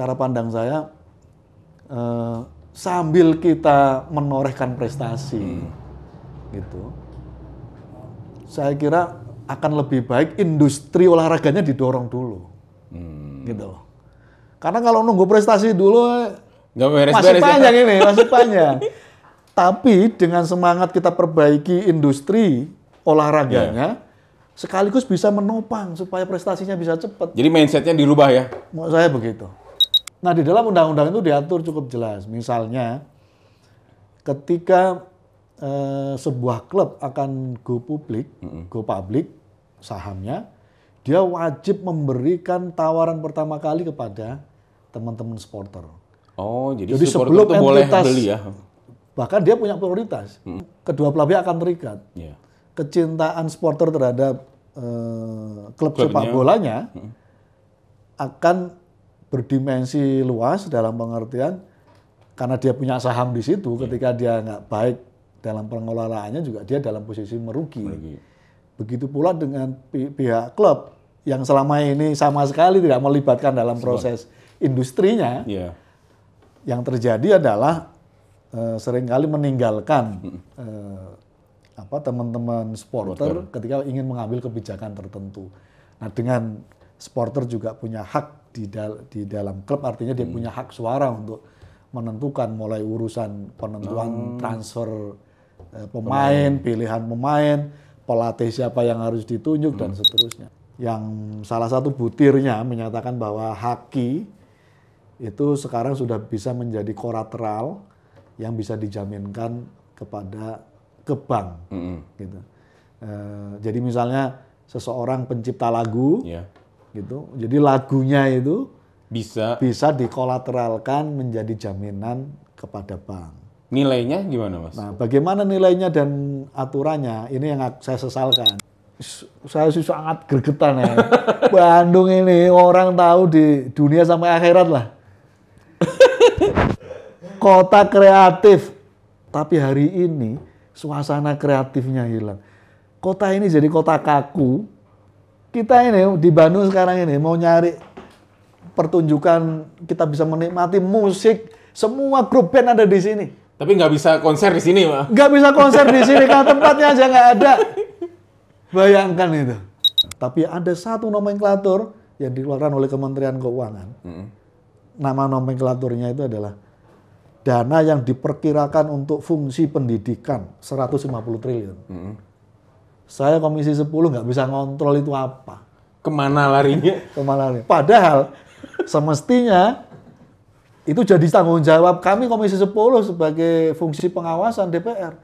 cara pandang saya uh, sambil kita menorehkan prestasi hmm. gitu. Saya kira akan lebih baik industri olahraganya didorong dulu. Hmm. Gitu. Karena kalau nunggu prestasi dulu eh, beres, masih beres, ya. panjang ya. ini, masih panjang. Tapi dengan semangat kita perbaiki industri olahraganya, yeah sekaligus bisa menopang supaya prestasinya bisa cepat. Jadi mindsetnya dirubah ya? Mau saya begitu. Nah, di dalam undang-undang itu diatur cukup jelas. Misalnya, ketika eh, sebuah klub akan go publik, go publik sahamnya, dia wajib memberikan tawaran pertama kali kepada teman-teman supporter. Oh, jadi, jadi sebelum itu boleh beli ya? Bahkan dia punya prioritas. Mm-hmm. Kedua belah pihak akan terikat. Yeah. Kecintaan supporter terhadap eh, klub sepak bolanya mm-hmm. akan berdimensi luas dalam pengertian karena dia punya saham di situ, yeah. ketika dia nggak baik dalam pengelolaannya juga dia dalam posisi merugi. merugi. Begitu pula dengan pi pihak klub yang selama ini sama sekali tidak melibatkan dalam proses industrinya. Yeah. Yang terjadi adalah uh, seringkali meninggalkan uh, apa teman-teman supporter ketika ingin mengambil kebijakan tertentu. Nah, dengan supporter juga punya hak di, dal di dalam klub artinya dia hmm. punya hak suara untuk menentukan mulai urusan penentuan hmm. transfer eh, pemain, pemain, pilihan pemain, pelatih siapa yang harus ditunjuk hmm. dan seterusnya. Yang salah satu butirnya menyatakan bahwa haki itu sekarang sudah bisa menjadi korateral yang bisa dijaminkan kepada ke bank, -hmm. gitu. E, jadi misalnya seseorang pencipta lagu yeah gitu. Jadi lagunya itu bisa bisa dikolateralkan menjadi jaminan kepada bank. Nilainya gimana, Mas? Nah, bagaimana nilainya dan aturannya ini yang saya sesalkan. Saya sih sangat gregetan ya. Bandung ini orang tahu di dunia sampai akhirat lah. Kota kreatif. Tapi hari ini suasana kreatifnya hilang. Kota ini jadi kota kaku, kita ini di Bandung sekarang ini mau nyari pertunjukan kita bisa menikmati musik semua grup band ada di sini. Tapi nggak bisa konser di sini, Pak. Nggak bisa konser di sini karena tempatnya aja nggak ada. Bayangkan itu. Tapi ada satu nomenklatur yang dikeluarkan oleh Kementerian Keuangan. Hmm. Nama nomenklaturnya itu adalah dana yang diperkirakan untuk fungsi pendidikan 150 triliun. Hmm saya komisi 10 nggak bisa ngontrol itu apa. Kemana larinya? Kemana larinya. Padahal semestinya itu jadi tanggung jawab kami Komisi 10 sebagai fungsi pengawasan DPR.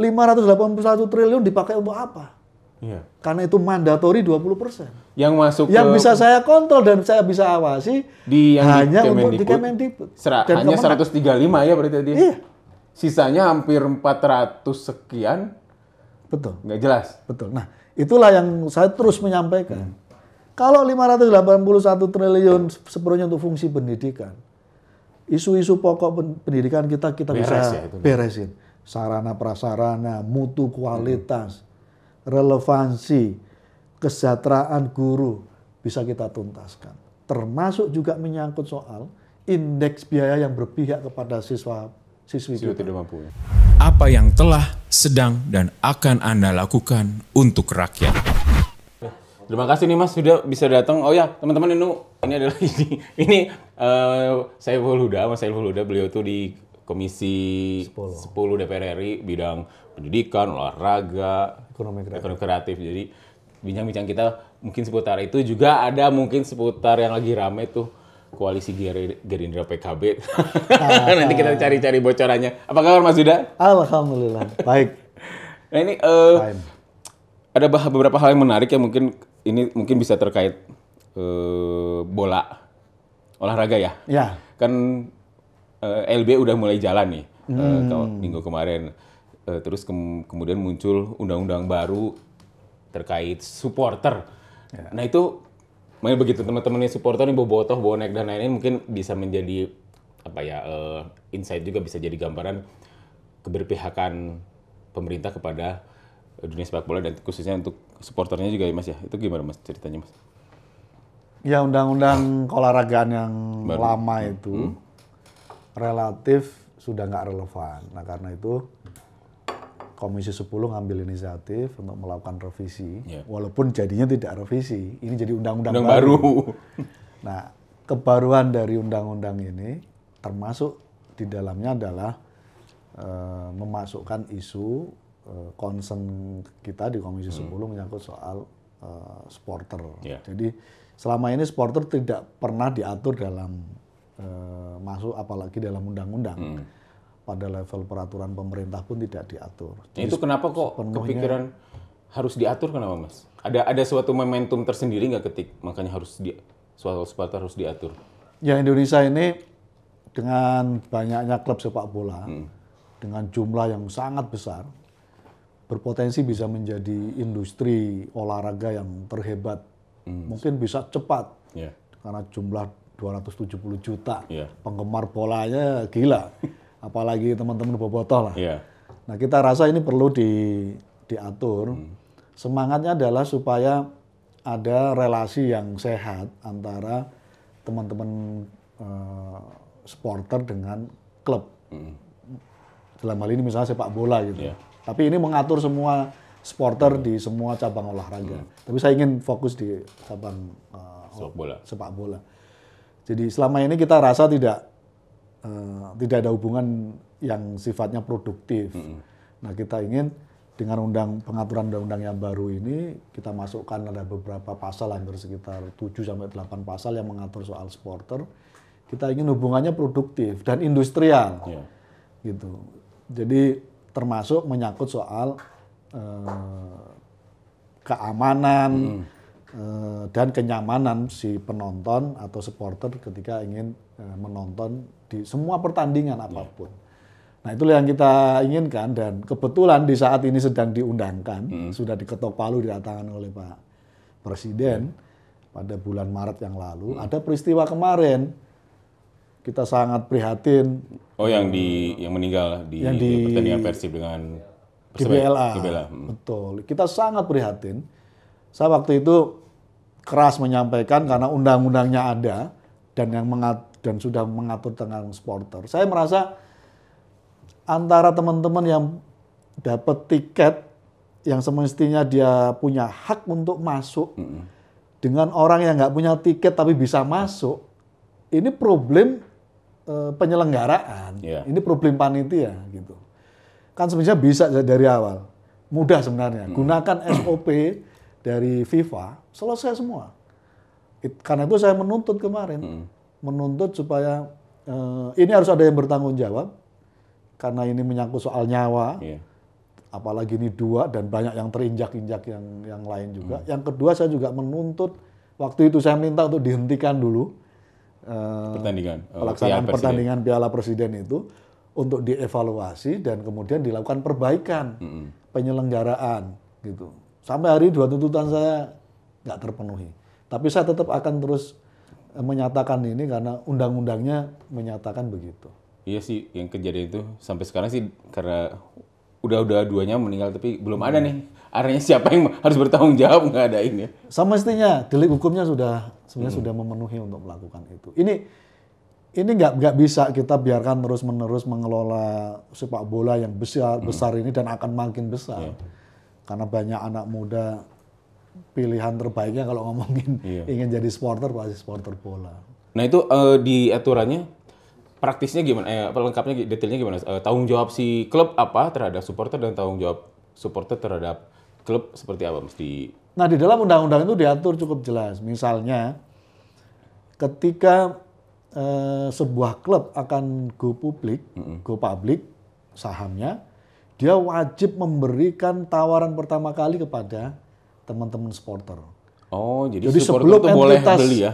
581 triliun dipakai untuk apa? Iya. Karena itu mandatori 20 persen. Yang masuk yang ke... bisa saya kontrol dan saya bisa awasi di yang hanya di untuk di Kemendikbud. Sera, hanya Kemenang. 135 ya berarti tadi. Iya. Sisanya hampir 400 sekian Betul. Nggak jelas. Betul. Nah, itulah yang saya terus menyampaikan. Hmm. Kalau 581 triliun sepenuhnya untuk fungsi pendidikan, isu-isu pokok pendidikan kita kita Beres bisa ya, beresin. Sarana prasarana, mutu hmm. kualitas, hmm. relevansi, kesejahteraan guru bisa kita tuntaskan. Termasuk juga menyangkut soal indeks biaya yang berpihak kepada siswa siswi, kita. tidak mampu. Ya. Apa yang telah, sedang, dan akan Anda lakukan untuk rakyat? Terima kasih nih Mas sudah bisa datang. Oh ya, teman-teman ini ini adalah ini ini uh, saya Huda, Mas Saiful Huda beliau tuh di Komisi 10, 10 DPR RI bidang pendidikan, olahraga, ekonomi kreatif. Ekonomi kreatif. Jadi bincang-bincang kita mungkin seputar itu juga ada mungkin seputar yang lagi ramai tuh koalisi Gerindra PKB. Ah. Nanti kita cari-cari bocorannya. Apa kabar Mas Yuda? Alhamdulillah, baik. Nah ini uh, ada beberapa hal yang menarik yang mungkin ini mungkin bisa terkait uh, bola olahraga ya. Ya. Kan uh, eh, LB udah mulai jalan nih hmm. uh, minggu kemarin. Uh, terus ke kemudian muncul undang-undang baru terkait supporter. Ya. Nah itu Makanya begitu teman teman yang supporter nih bawa botoh, bawa naik dan lain-lain mungkin bisa menjadi apa ya uh, insight juga bisa jadi gambaran keberpihakan pemerintah kepada dunia sepak bola dan khususnya untuk supporternya juga ya Mas ya. Itu gimana Mas ceritanya Mas? Ya undang-undang olahragaan yang Baru. lama hmm. itu hmm. relatif sudah nggak relevan. Nah karena itu Komisi 10 ngambil inisiatif untuk melakukan revisi, yeah. walaupun jadinya tidak revisi, ini jadi undang-undang baru. baru. nah, kebaruan dari undang-undang ini termasuk di dalamnya adalah uh, memasukkan isu uh, concern kita di Komisi hmm. menyangkut soal uh, supporter. Yeah. Jadi selama ini supporter tidak pernah diatur dalam uh, masuk apalagi dalam undang-undang. Hmm pada level peraturan pemerintah pun tidak diatur. Nah, Jadi itu kenapa kok kepikiran harus diatur kenapa mas? Ada ada suatu momentum tersendiri nggak ketik makanya harus di suatu sepatu harus diatur? Ya Indonesia ini dengan banyaknya klub sepak bola, hmm. dengan jumlah yang sangat besar, berpotensi bisa menjadi industri olahraga yang terhebat. Hmm. Mungkin bisa cepat yeah. karena jumlah 270 juta yeah. penggemar bolanya gila. apalagi teman-teman bobotoh lah. Yeah. Nah kita rasa ini perlu di, diatur. Hmm. Semangatnya adalah supaya ada relasi yang sehat antara teman-teman uh, supporter dengan klub. Hmm. Dalam hal ini misalnya sepak bola gitu. Yeah. Tapi ini mengatur semua supporter hmm. di semua cabang olahraga. Hmm. Tapi saya ingin fokus di cabang uh, sepak bola. Sepak bola. Jadi selama ini kita rasa tidak uh, tidak ada hubungan yang sifatnya produktif. Mm -hmm. Nah kita ingin dengan undang pengaturan undang-undang yang baru ini kita masukkan ada beberapa pasal hampir sekitar 7 sampai 8 pasal yang mengatur soal supporter. Kita ingin hubungannya produktif dan industrial. Yeah. Gitu. Jadi termasuk menyangkut soal uh, keamanan mm. dan kenyamanan si penonton atau supporter ketika ingin menonton di semua pertandingan iya. apapun. Yeah. Nah, itulah yang kita inginkan dan kebetulan di saat ini sedang diundangkan, hmm. sudah diketok palu didatangkan oleh Pak Presiden hmm. pada bulan Maret yang lalu. Hmm. Ada peristiwa kemarin kita sangat prihatin. Oh, yang di yang meninggal di, yang di, pertandingan Persib dengan GBLA. Ya? GBLA. Hmm. Betul. Kita sangat prihatin. Saya waktu itu keras menyampaikan karena undang-undangnya ada dan yang mengat dan sudah mengatur tentang supporter. Saya merasa antara teman-teman yang dapat tiket yang semestinya dia punya hak untuk masuk mm -hmm. dengan orang yang nggak punya tiket tapi bisa masuk, ini problem eh, penyelenggaraan, yeah. ini problem panitia gitu. Kan sebenarnya bisa dari awal, mudah sebenarnya. -hmm. Gunakan SOP dari FIFA, selesai semua. It, karena itu saya menuntut kemarin. -hmm menuntut supaya uh, ini harus ada yang bertanggung jawab karena ini menyangkut soal nyawa. Yeah. Apalagi ini dua dan banyak yang terinjak-injak yang yang lain juga. Mm. Yang kedua saya juga menuntut waktu itu saya minta untuk dihentikan dulu uh, pertandingan oh, pelaksanaan piala pertandingan Piala Presiden itu untuk dievaluasi dan kemudian dilakukan perbaikan mm -hmm. penyelenggaraan gitu. Sampai hari dua tuntutan saya nggak terpenuhi. Tapi saya tetap akan terus menyatakan ini karena undang-undangnya menyatakan begitu. Iya sih, yang kejadian itu sampai sekarang sih karena udah-udah duanya meninggal tapi belum ada iya. nih artinya siapa yang harus bertanggung jawab nggak ada ini. Sama mestinya delik hukumnya sudah sebenarnya hmm. sudah memenuhi untuk melakukan itu. Ini ini nggak nggak bisa kita biarkan terus-menerus mengelola sepak bola yang besar hmm. besar ini dan akan makin besar yeah. karena banyak anak muda pilihan terbaiknya kalau ngomongin iya. ingin jadi supporter pasti supporter bola. Nah itu uh, di aturannya praktisnya gimana? Eh, pelengkapnya detailnya gimana? Uh, tanggung jawab si klub apa terhadap supporter dan tanggung jawab supporter terhadap klub seperti apa mesti? Nah di dalam undang-undang itu diatur cukup jelas. Misalnya ketika uh, sebuah klub akan go publik, mm -hmm. go public sahamnya, dia wajib memberikan tawaran pertama kali kepada teman-teman supporter. Oh, jadi, jadi supporter sebelum itu boleh beli ya?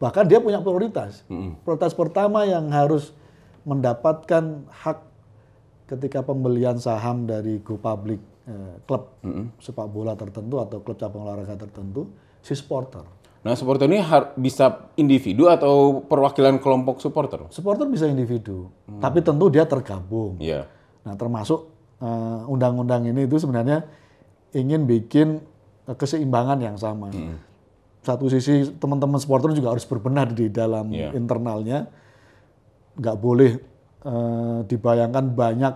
Bahkan dia punya prioritas. Hmm. Prioritas pertama yang harus mendapatkan hak ketika pembelian saham dari go public eh, klub mm-hmm. sepak bola tertentu atau klub cabang olahraga tertentu si supporter. Nah, supporter ini bisa individu atau perwakilan kelompok supporter? Supporter bisa individu, hmm. tapi tentu dia tergabung. Yeah. Nah, termasuk undang eh, undang-undang ini itu sebenarnya ingin bikin keseimbangan yang sama. Hmm. Satu sisi teman-teman supporter juga harus berbenah di dalam yeah. internalnya. Nggak boleh uh, dibayangkan banyak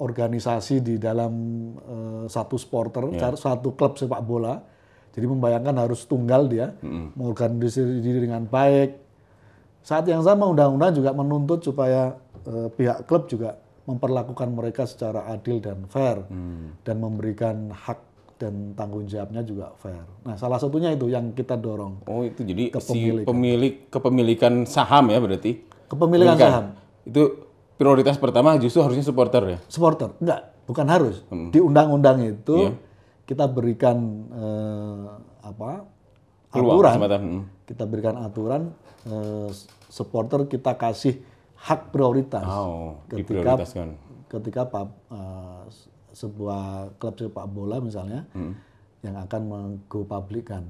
organisasi di dalam uh, satu supporter, yeah. satu klub sepak bola. Jadi membayangkan harus tunggal dia, hmm. mengorganisasi diri dengan baik. Saat yang sama undang-undang juga menuntut supaya uh, pihak klub juga memperlakukan mereka secara adil dan fair Hmm. dan memberikan hak dan tanggung jawabnya juga fair. Nah, salah satunya itu yang kita dorong. Oh, itu jadi kepemilikan. si pemilik kepemilikan saham ya berarti. Kepemilikan saham. Itu prioritas pertama justru harusnya supporter ya. Supporter. Enggak, bukan harus. Hmm. Di undang-undang itu yeah. kita berikan eh, apa? Peluang, aturan. Hmm. Kita berikan aturan eh, supporter kita kasih hak prioritas oh, ketika ketika uh, sebuah klub sepak bola misalnya hmm. yang akan menggopublikan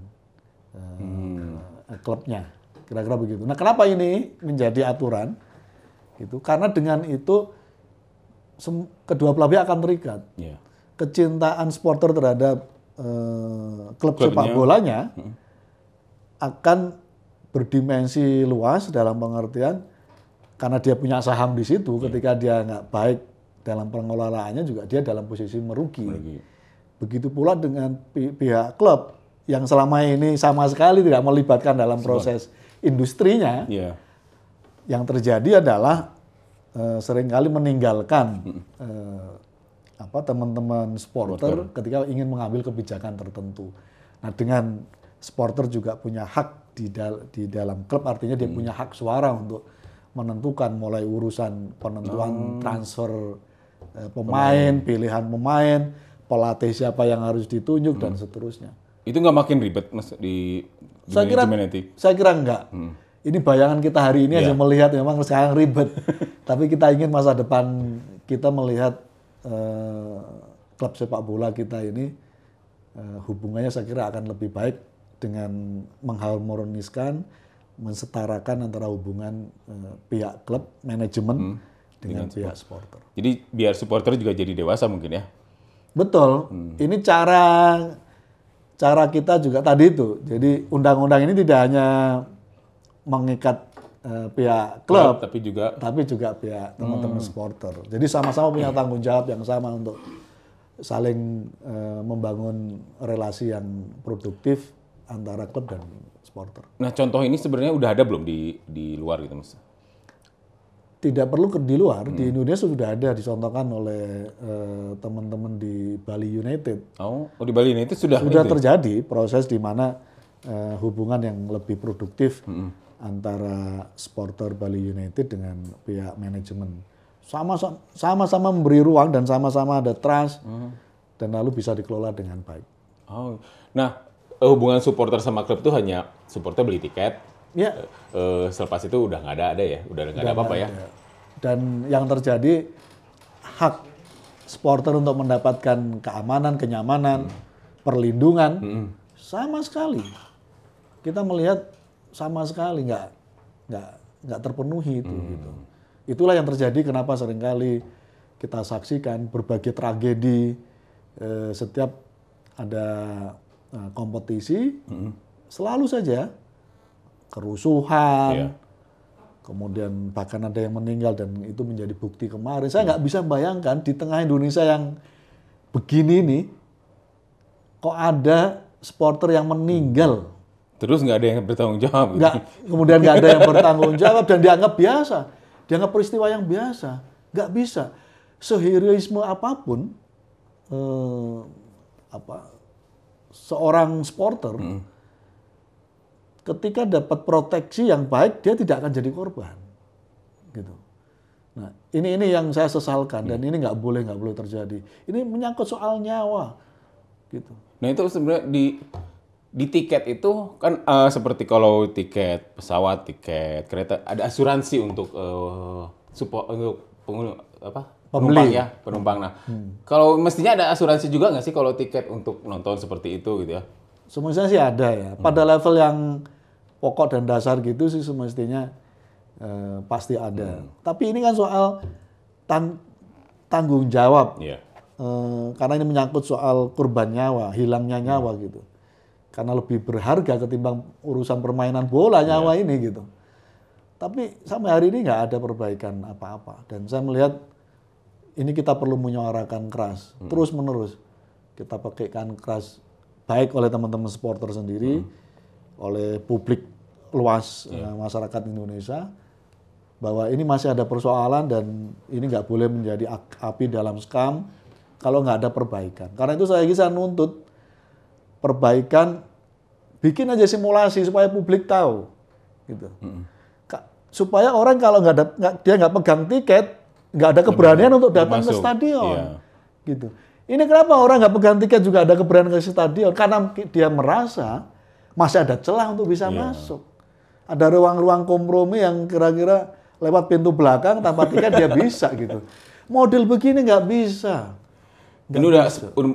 uh, eh, hmm. klubnya kira-kira begitu. Nah kenapa ini menjadi aturan itu karena dengan itu kedua belah pihak akan terikat yeah. kecintaan supporter terhadap uh, klub Klubnya. sepak bolanya hmm. akan berdimensi luas dalam pengertian karena dia punya saham di situ iya. ketika dia nggak baik dalam pengelolaannya juga dia dalam posisi merugi. merugi. Begitu pula dengan pi pihak klub yang selama ini sama sekali tidak melibatkan dalam proses industrinya. Yeah. Yang terjadi adalah uh, seringkali meninggalkan uh, teman-teman sporter Sporter. ketika ingin mengambil kebijakan tertentu. Nah, dengan supporter juga punya hak di dal di dalam klub artinya dia hmm. punya hak suara untuk menentukan mulai urusan penentuan hmm. transfer pemain, eh, pemain, pilihan pemain, pelatih siapa yang harus ditunjuk hmm. dan seterusnya. Itu nggak makin ribet mas di saya kira, Saya kira enggak. Hmm. Ini bayangan kita hari ini yeah. aja iya. melihat memang sekarang ribet. Tapi kita ingin masa depan kita melihat uh, klub sepak bola kita ini uh, hubungannya saya kira akan lebih baik dengan mengharmoniskan, mensetarakan antara hubungan uh, pihak klub, manajemen. Hmm dengan, dengan pihak supporter. Jadi biar supporter juga jadi dewasa mungkin ya. Betul. Hmm. Ini cara cara kita juga tadi itu. Jadi undang-undang ini tidak hanya mengikat uh, pihak klub, tapi juga tapi juga pihak teman-teman hmm. supporter. Jadi sama-sama punya hmm. tanggung jawab yang sama untuk saling uh, membangun relasi yang produktif antara klub dan supporter. Nah, contoh ini sebenarnya udah ada belum di di luar gitu, Mas? tidak perlu ke di luar hmm. di Indonesia sudah ada dicontohkan oleh teman eh, teman-teman di Bali United. Oh, oh di Bali United sudah sudah ya? terjadi proses di mana uh, hubungan yang lebih produktif hmm, hmm. antara supporter Bali United dengan pihak manajemen sama sama sama memberi ruang dan sama-sama ada trust hmm, hmm. dan lalu bisa dikelola dengan baik. Oh, nah eh, hubungan supporter sama klub itu hanya supporter beli tiket, Ya. Uh, selepas itu udah nggak ada ada ya, udah nggak ada apa-apa ya. Dan yang terjadi hak supporter untuk mendapatkan keamanan, kenyamanan, hmm. perlindungan hmm. sama sekali. Kita melihat sama sekali nggak nggak nggak terpenuhi itu hmm. gitu. Itulah yang terjadi kenapa seringkali kita saksikan berbagai tragedi eh, setiap ada eh, kompetisi hmm. selalu saja kerusuhan, yeah. kemudian bahkan ada yang meninggal dan itu menjadi bukti kemarin. Saya nggak yeah. bisa bayangkan di tengah Indonesia yang begini nih, kok ada supporter yang meninggal. Terus nggak ada yang bertanggung jawab. Nggak, kemudian nggak ada yang bertanggung jawab dan dianggap biasa, dianggap peristiwa yang biasa. Nggak bisa. Seheroisme apapun, eh, apa seorang supporter. Hmm ketika dapat proteksi yang baik dia tidak akan jadi korban gitu nah ini ini yang saya sesalkan dan hmm. ini nggak boleh nggak boleh terjadi ini menyangkut soal nyawa gitu nah itu sebenarnya di di tiket itu kan uh, seperti kalau tiket pesawat tiket kereta ada asuransi untuk uh, eh, support untuk pengguna apa penumpang ya penumpang nah hmm. kalau mestinya ada asuransi juga nggak sih kalau tiket untuk nonton seperti itu gitu ya semuanya sih ada ya pada hmm. level yang pokok dan dasar gitu sih semestinya eh, pasti ada. Hmm. Tapi ini kan soal tan tanggung jawab. Yeah. Eh, karena ini menyangkut soal kurban nyawa, hilangnya iya. nyawa hmm. gitu. Karena lebih berharga ketimbang urusan permainan bola nyawa yeah. ini gitu. Tapi sampai hari ini nggak ada perbaikan apa-apa. Dan saya melihat ini kita perlu menyuarakan keras hmm. terus menerus. Kita pakaikan keras baik oleh teman-teman supporter sendiri, hmm. oleh publik luas yeah. Iya. uh, masyarakat Indonesia bahwa ini masih ada persoalan dan ini nggak boleh menjadi api dalam skam kalau nggak ada perbaikan. Karena itu saya bisa nuntut perbaikan, bikin aja simulasi supaya publik tahu, gitu. Mm -hmm. Supaya orang kalau nggak ada gak, dia nggak pegang tiket, nggak ada keberanian untuk datang masuk. ke stadion, yeah. gitu. Ini kenapa orang nggak pegang tiket juga ada keberanian ke stadion? Karena dia merasa masih ada celah untuk bisa yeah. masuk ada ruang-ruang kompromi yang kira-kira lewat pintu belakang tanpa tiket dia bisa gitu. Model begini nggak bisa. Ini udah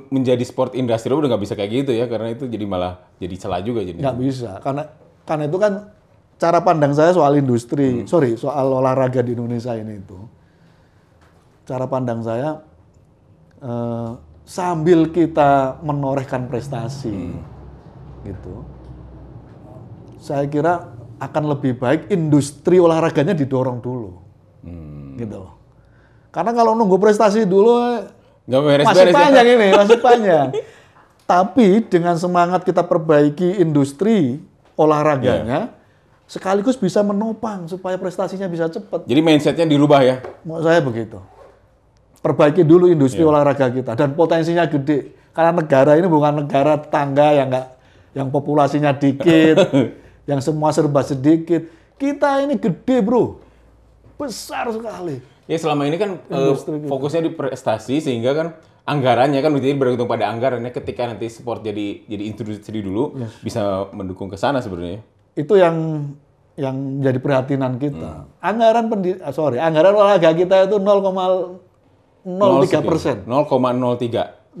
menjadi sport industri udah nggak bisa kayak gitu ya karena itu jadi malah jadi celah juga jadi. Nggak bisa karena karena itu kan cara pandang saya soal industri, hmm. sorry soal olahraga di Indonesia ini itu. Cara pandang saya eh, sambil kita menorehkan prestasi hmm. gitu. Saya kira akan lebih baik industri olahraganya didorong dulu. Hmm. Gitu. Karena kalau nunggu prestasi dulu eh, Nggak beres, masih beres, ya. panjang ya. ini, masih panjang. Tapi dengan semangat kita perbaiki industri olahraganya, yeah. sekaligus bisa menopang supaya prestasinya bisa cepat. Jadi mindsetnya dirubah ya? Mau saya begitu. Perbaiki dulu industri yeah. olahraga kita dan potensinya gede. Karena negara ini bukan negara tetangga yang nggak yang populasinya dikit, yang semua serba sedikit. Kita ini gede, Bro. Besar sekali. Ya selama ini kan uh, fokusnya di prestasi sehingga kan anggarannya kan jadi bergantung pada anggarannya ketika nanti sport jadi jadi industri dulu yes. bisa mendukung ke sana sebenarnya. Itu yang yang jadi perhatian kita. Hmm. Anggaran pendi ah, sorry, anggaran olahraga kita itu 0,03 persen. 0,03. 0,03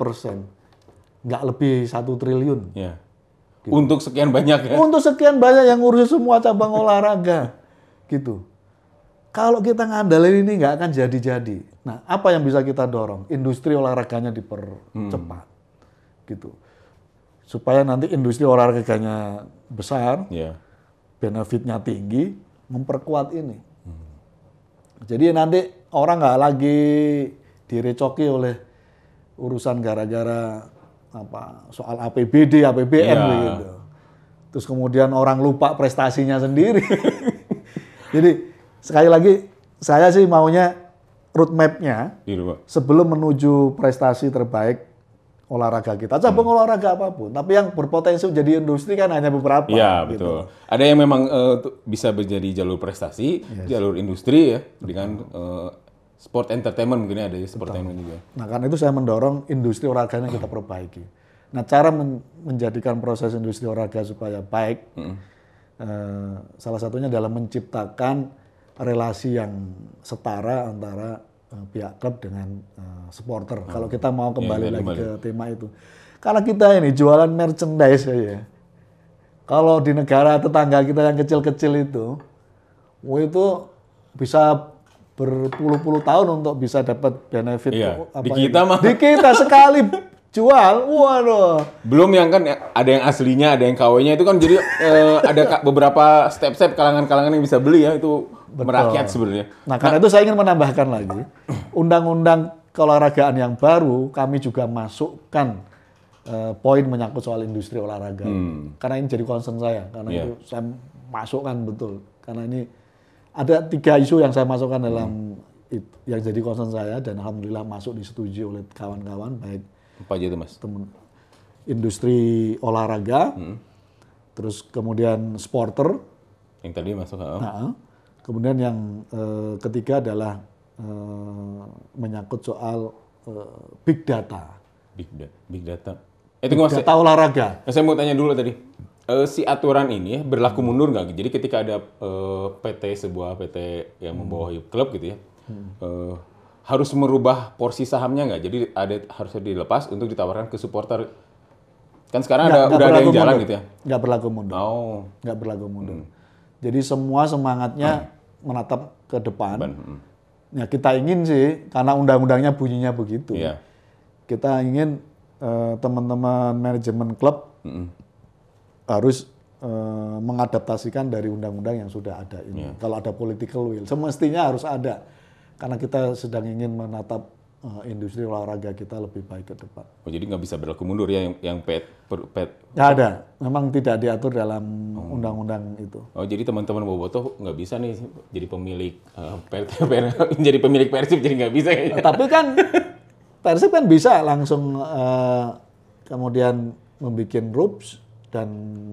persen. Nggak lebih satu triliun. Yeah. Gitu. Untuk sekian banyak ya. Untuk sekian banyak yang ngurusin semua cabang olahraga. Gitu. Kalau kita ngandelin ini nggak akan jadi-jadi. Nah, apa yang bisa kita dorong? Industri olahraganya dipercepat. Hmm. Gitu. Supaya nanti industri olahraganya besar, yeah. benefitnya tinggi, memperkuat ini. Hmm. Jadi nanti orang nggak lagi direcoki oleh urusan gara-gara apa soal APBD, APBN ya. gitu. Terus kemudian orang lupa prestasinya sendiri. Jadi sekali lagi saya sih maunya roadmapnya ya, sebelum menuju prestasi terbaik olahraga kita. Cabang hmm. olahraga apapun, tapi yang berpotensi jadi industri kan hanya beberapa. Iya, gitu. betul. Ada yang memang uh, bisa menjadi jalur prestasi, yes. jalur industri ya dengan uh, sport entertainment mungkin ada ya sport Betul. entertainment juga. Nah karena itu saya mendorong industri olahraga yang kita perbaiki. Nah cara men menjadikan proses industri olahraga supaya baik, mm. uh, salah satunya dalam menciptakan relasi yang setara antara uh, pihak klub dengan uh, supporter. Hmm. Kalau kita mau iya, kembali ya, lagi kembali. ke tema itu, karena kita ini jualan merchandise ya, ya. Kalau di negara tetangga kita yang kecil-kecil itu, itu bisa berpuluh-puluh tahun untuk bisa dapat benefit. Iya. Apa di kita mah. Di kita sekali jual, waduh. Belum yang kan ada yang aslinya, ada yang kw itu kan jadi eh, ada beberapa step-step kalangan-kalangan yang bisa beli ya itu Betul. merakyat sebenarnya. Nah, karena nah. itu saya ingin menambahkan lagi undang-undang keolahragaan yang baru kami juga masukkan eh, poin menyangkut soal industri olahraga. Hmm. Karena ini jadi concern saya karena yeah. itu saya masukkan betul karena ini ada tiga isu yang saya masukkan dalam hmm. itu, yang jadi concern saya dan alhamdulillah masuk disetujui oleh kawan-kawan baik apa aja itu mas temen industri olahraga hmm. terus kemudian sporter yang tadi masuk nah, eh. kemudian yang eh, ketiga adalah eh, menyangkut soal eh, big data big, da big data itu eh, big data olahraga eh, saya mau tanya dulu tadi Eh, si aturan ini berlaku hmm. mundur nggak? Jadi ketika ada uh, eh, PT sebuah PT yang hmm. membawa klub gitu ya, hmm. uh, harus merubah porsi sahamnya nggak? Jadi ada harusnya dilepas untuk ditawarkan ke supporter. Kan sekarang gak, ada gak udah ada yang jalan mundur. gitu ya? Nggak berlaku mundur. Oh. Nggak berlaku mundur. Hmm. Jadi semua semangatnya hmm. menatap ke depan. Hmm. Ya kita ingin sih karena undang-undangnya bunyinya begitu. Yeah. Kita ingin teman-teman uh, manajemen klub mm harus uh, mengadaptasikan dari undang-undang yang sudah ada ini. Yeah. Kalau ada political will, semestinya harus ada karena kita sedang ingin menatap uh, industri olahraga kita lebih baik ke depan. Oh, jadi nggak bisa berlaku mundur ya yang, yang pet, per, pet. Nggak ada, memang tidak diatur dalam oh. undang-undang itu. Oh, jadi teman-teman boboto nggak bisa nih jadi pemilik uh, eh, pet jadi pemilik persib jadi nggak bisa. Kayaknya. Tapi kan persib kan bisa langsung uh, kemudian membuat rups dan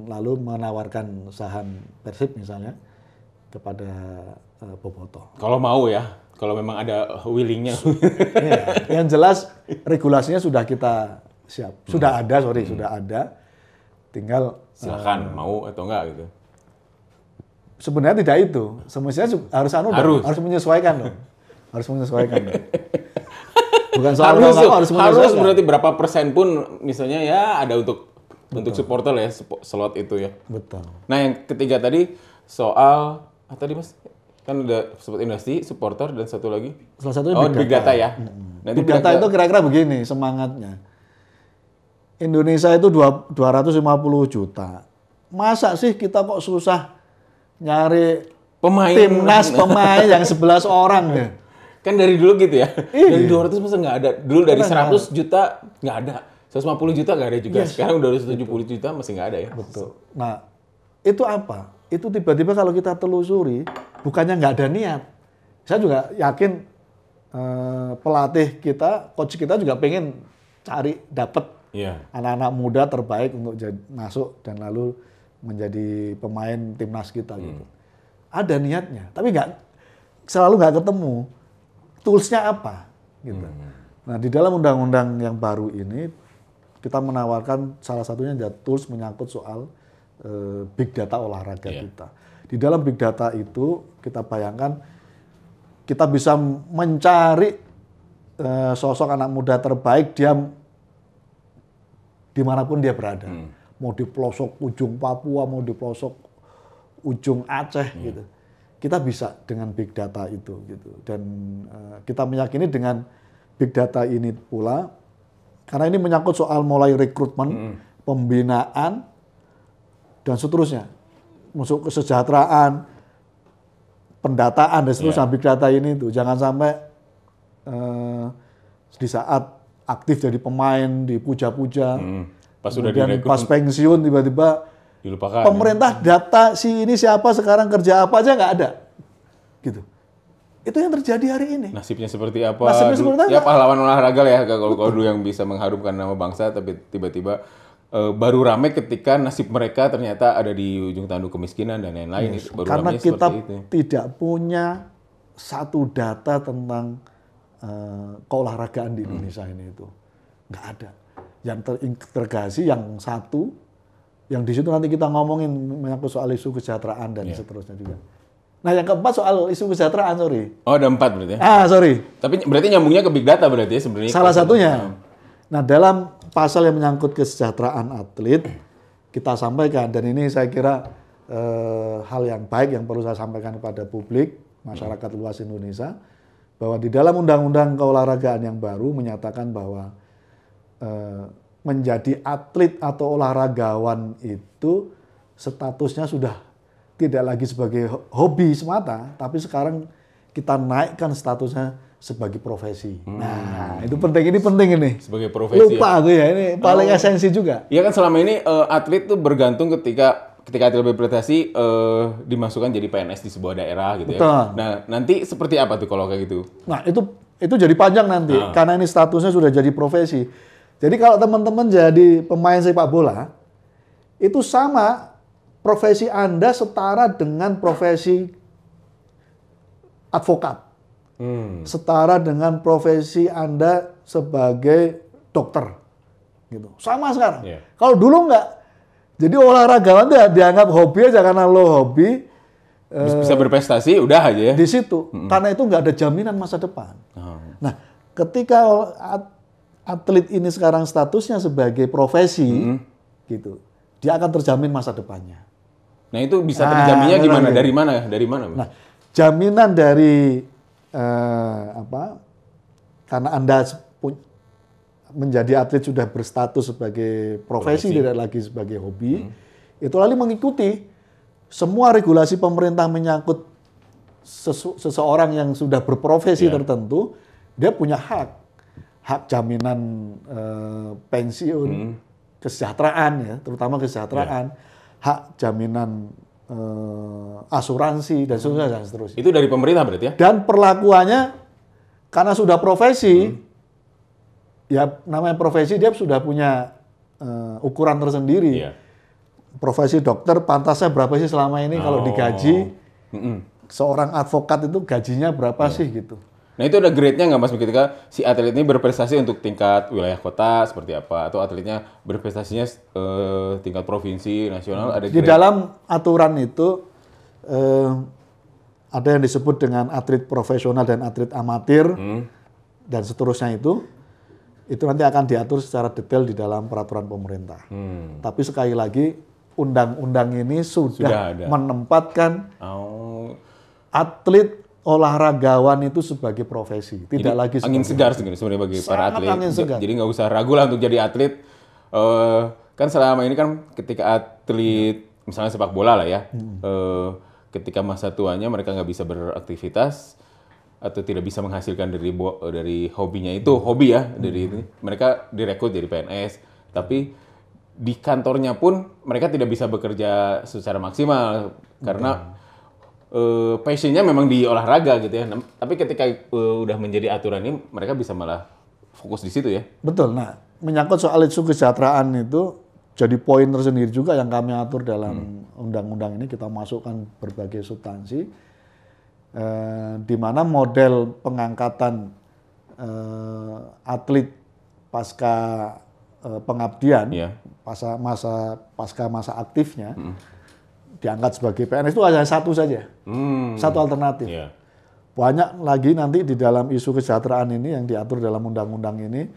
lalu menawarkan saham Persib misalnya kepada uh, Boboto. Kalau mau ya, kalau memang ada willingnya. ya, yang jelas regulasinya sudah kita siap, sudah hmm. ada sorry hmm. sudah ada, tinggal eh, silakan uh, mau atau enggak gitu. Sebenarnya tidak itu, semuanya harus anu harus. Dong, harus menyesuaikan dong, harus menyesuaikan. dong. Bukan soal harus, harus, harus, harus berarti berapa persen pun misalnya ya ada untuk Betul. untuk supporter ya slot itu ya. Betul. Nah yang ketiga tadi soal ah, tadi mas kan udah sebut industri, supporter dan satu lagi. Salah satu oh, big data, ya. Hmm. Nanti big data itu kira-kira begini semangatnya. Indonesia itu dua ratus lima puluh juta. Masa sih kita kok susah nyari pemain timnas pemain yang sebelas orang ya? Kan dari dulu gitu ya. Iya. Dari 200 masa nggak ada. Dulu dari 100 juta nggak ada 150 juta nggak ada juga. Yes. Sekarang udah 170 Betul. juta masih nggak ada ya. Betul. Nah, itu apa? Itu tiba-tiba kalau kita telusuri, bukannya nggak ada niat. Saya juga yakin eh, pelatih kita, coach kita juga pengen cari dapet anak iya. anak-anak muda terbaik untuk jadi, masuk dan lalu menjadi pemain timnas kita hmm. Gitu. Ada niatnya, tapi nggak selalu nggak ketemu toolsnya apa gitu. Hmm. Nah di dalam undang-undang yang baru ini kita menawarkan salah satunya ya tools menyangkut soal e, big data olahraga yeah. kita. Di dalam big data itu kita bayangkan kita bisa mencari e, sosok anak muda terbaik dia dimanapun dia berada. Hmm. Mau di pelosok ujung Papua, mau di pelosok ujung Aceh hmm. gitu. Kita bisa dengan big data itu gitu. Dan e, kita meyakini dengan big data ini pula karena ini menyangkut soal mulai rekrutmen, hmm. pembinaan, dan seterusnya. Masuk kesejahteraan, pendataan, dan seterusnya. Yeah. Big data ini tuh. Jangan sampai uh, di saat aktif jadi pemain, dipuja-puja. Hmm. Pas Kemudian pas pensiun tiba-tiba Pemerintah ya. data si ini siapa sekarang kerja apa aja nggak ada, gitu. Itu yang terjadi hari ini. Nasibnya seperti apa? Nasibnya seperti apa? Ya pahlawan olahraga lah ya kalau dulu yang bisa mengharumkan nama bangsa tapi tiba-tiba uh, baru rame ketika nasib mereka ternyata ada di ujung tanduk kemiskinan dan lain-lain. Yes, karena kita itu. tidak punya satu data tentang uh, keolahragaan di hmm. Indonesia hmm. ini itu nggak ada. Yang terintegrasi yang satu, yang di situ nanti kita ngomongin menyangkut soal isu kesejahteraan dan yeah. seterusnya juga. Nah yang keempat soal isu kesejahteraan, sorry. Oh ada empat berarti ya? Ah, sorry. Tapi berarti nyambungnya ke big data berarti ya sebenarnya? Salah satunya. Nah. dalam pasal yang menyangkut kesejahteraan atlet, kita sampaikan. Dan ini saya kira eh, hal yang baik yang perlu saya sampaikan kepada publik, masyarakat luas Indonesia, bahwa di dalam undang-undang keolahragaan yang baru menyatakan bahwa eh, menjadi atlet atau olahragawan itu statusnya sudah tidak lagi sebagai hobi semata, tapi sekarang kita naikkan statusnya sebagai profesi. Hmm. Nah, itu penting. Ini penting ini. Sebagai profesi. Lupa ya? aku ya. Ini paling oh. esensi juga. Iya kan selama ini uh, atlet tuh bergantung ketika ketika atlet berprestasi uh, dimasukkan jadi PNS di sebuah daerah gitu ya. Betul. ya. Nah, nanti seperti apa tuh kalau kayak gitu? Nah, itu itu jadi panjang nanti ah. karena ini statusnya sudah jadi profesi. Jadi kalau teman-teman jadi pemain sepak bola itu sama profesi Anda setara dengan profesi advokat. Hmm. Setara dengan profesi Anda sebagai dokter. Gitu. Sama sekarang. Yeah. Kalau dulu enggak. Jadi olahragawan itu ya dianggap hobi aja karena lo hobi. Eh, bisa eh, berprestasi, udah aja ya. Di situ. Mm Karena itu enggak ada jaminan masa depan. Oh. Nah, ketika atlet ini sekarang statusnya sebagai profesi, -hmm. gitu, dia akan terjamin masa depannya. Nah itu bisa ah, terjaminnya nah, gimana? Dari mana? Dari mana? Nah, jaminan dari eh, apa? Karena anda menjadi atlet sudah berstatus sebagai profesi, profesi. tidak lagi sebagai hobi, hmm. itu lalu mengikuti semua regulasi pemerintah menyangkut seseorang yang sudah berprofesi yeah. tertentu, dia punya hak hak jaminan eh, pensiun, hmm. kesejahteraan ya, terutama kesejahteraan. Yeah hak jaminan eh, asuransi dan seterusnya dan seterusnya. Itu dari pemerintah berarti ya? Dan perlakuannya karena sudah profesi, hmm. ya namanya profesi dia sudah punya eh, ukuran tersendiri. Iya. Profesi dokter pantasnya berapa sih selama ini oh. kalau digaji? Mm -mm. Seorang advokat itu gajinya berapa yeah. sih gitu? Nah itu ada grade-nya nggak mas begitu ketika si atlet ini berprestasi untuk tingkat wilayah kota seperti apa atau atletnya berprestasinya eh, tingkat provinsi nasional ada grade. di dalam aturan itu eh, ada yang disebut dengan atlet profesional dan atlet amatir hmm. dan seterusnya itu itu nanti akan diatur secara detail di dalam peraturan pemerintah. Hmm. Tapi sekali lagi undang-undang ini sudah, sudah menempatkan oh. atlet olahragawan itu sebagai profesi, tidak jadi, lagi angin segar sebenarnya, bagi Sangat para atlet. Angin segar. Jadi nggak usah ragu lah untuk jadi atlet. Uh, kan selama ini kan ketika atlet hmm. misalnya sepak bola lah ya, hmm. uh, ketika masa tuanya mereka nggak bisa beraktivitas atau tidak bisa menghasilkan dari dari hobinya itu hmm. hobi ya hmm. dari hmm. mereka direkrut jadi PNS, tapi di kantornya pun mereka tidak bisa bekerja secara maksimal karena hmm uh, passionnya memang di olahraga gitu ya. Tapi ketika uh, udah menjadi aturan ini, mereka bisa malah fokus di situ ya. Betul. Nah, menyangkut soal isu kesejahteraan itu jadi poin tersendiri juga yang kami atur dalam undang hmm. undang-undang ini kita masukkan berbagai substansi uh, di mana model pengangkatan uh, atlet pasca pengabdian yeah. masa masa pasca masa aktifnya hmm diangkat sebagai PNS itu hanya satu saja, hmm. satu alternatif. Yeah. Banyak lagi nanti di dalam isu kesejahteraan ini yang diatur dalam undang-undang ini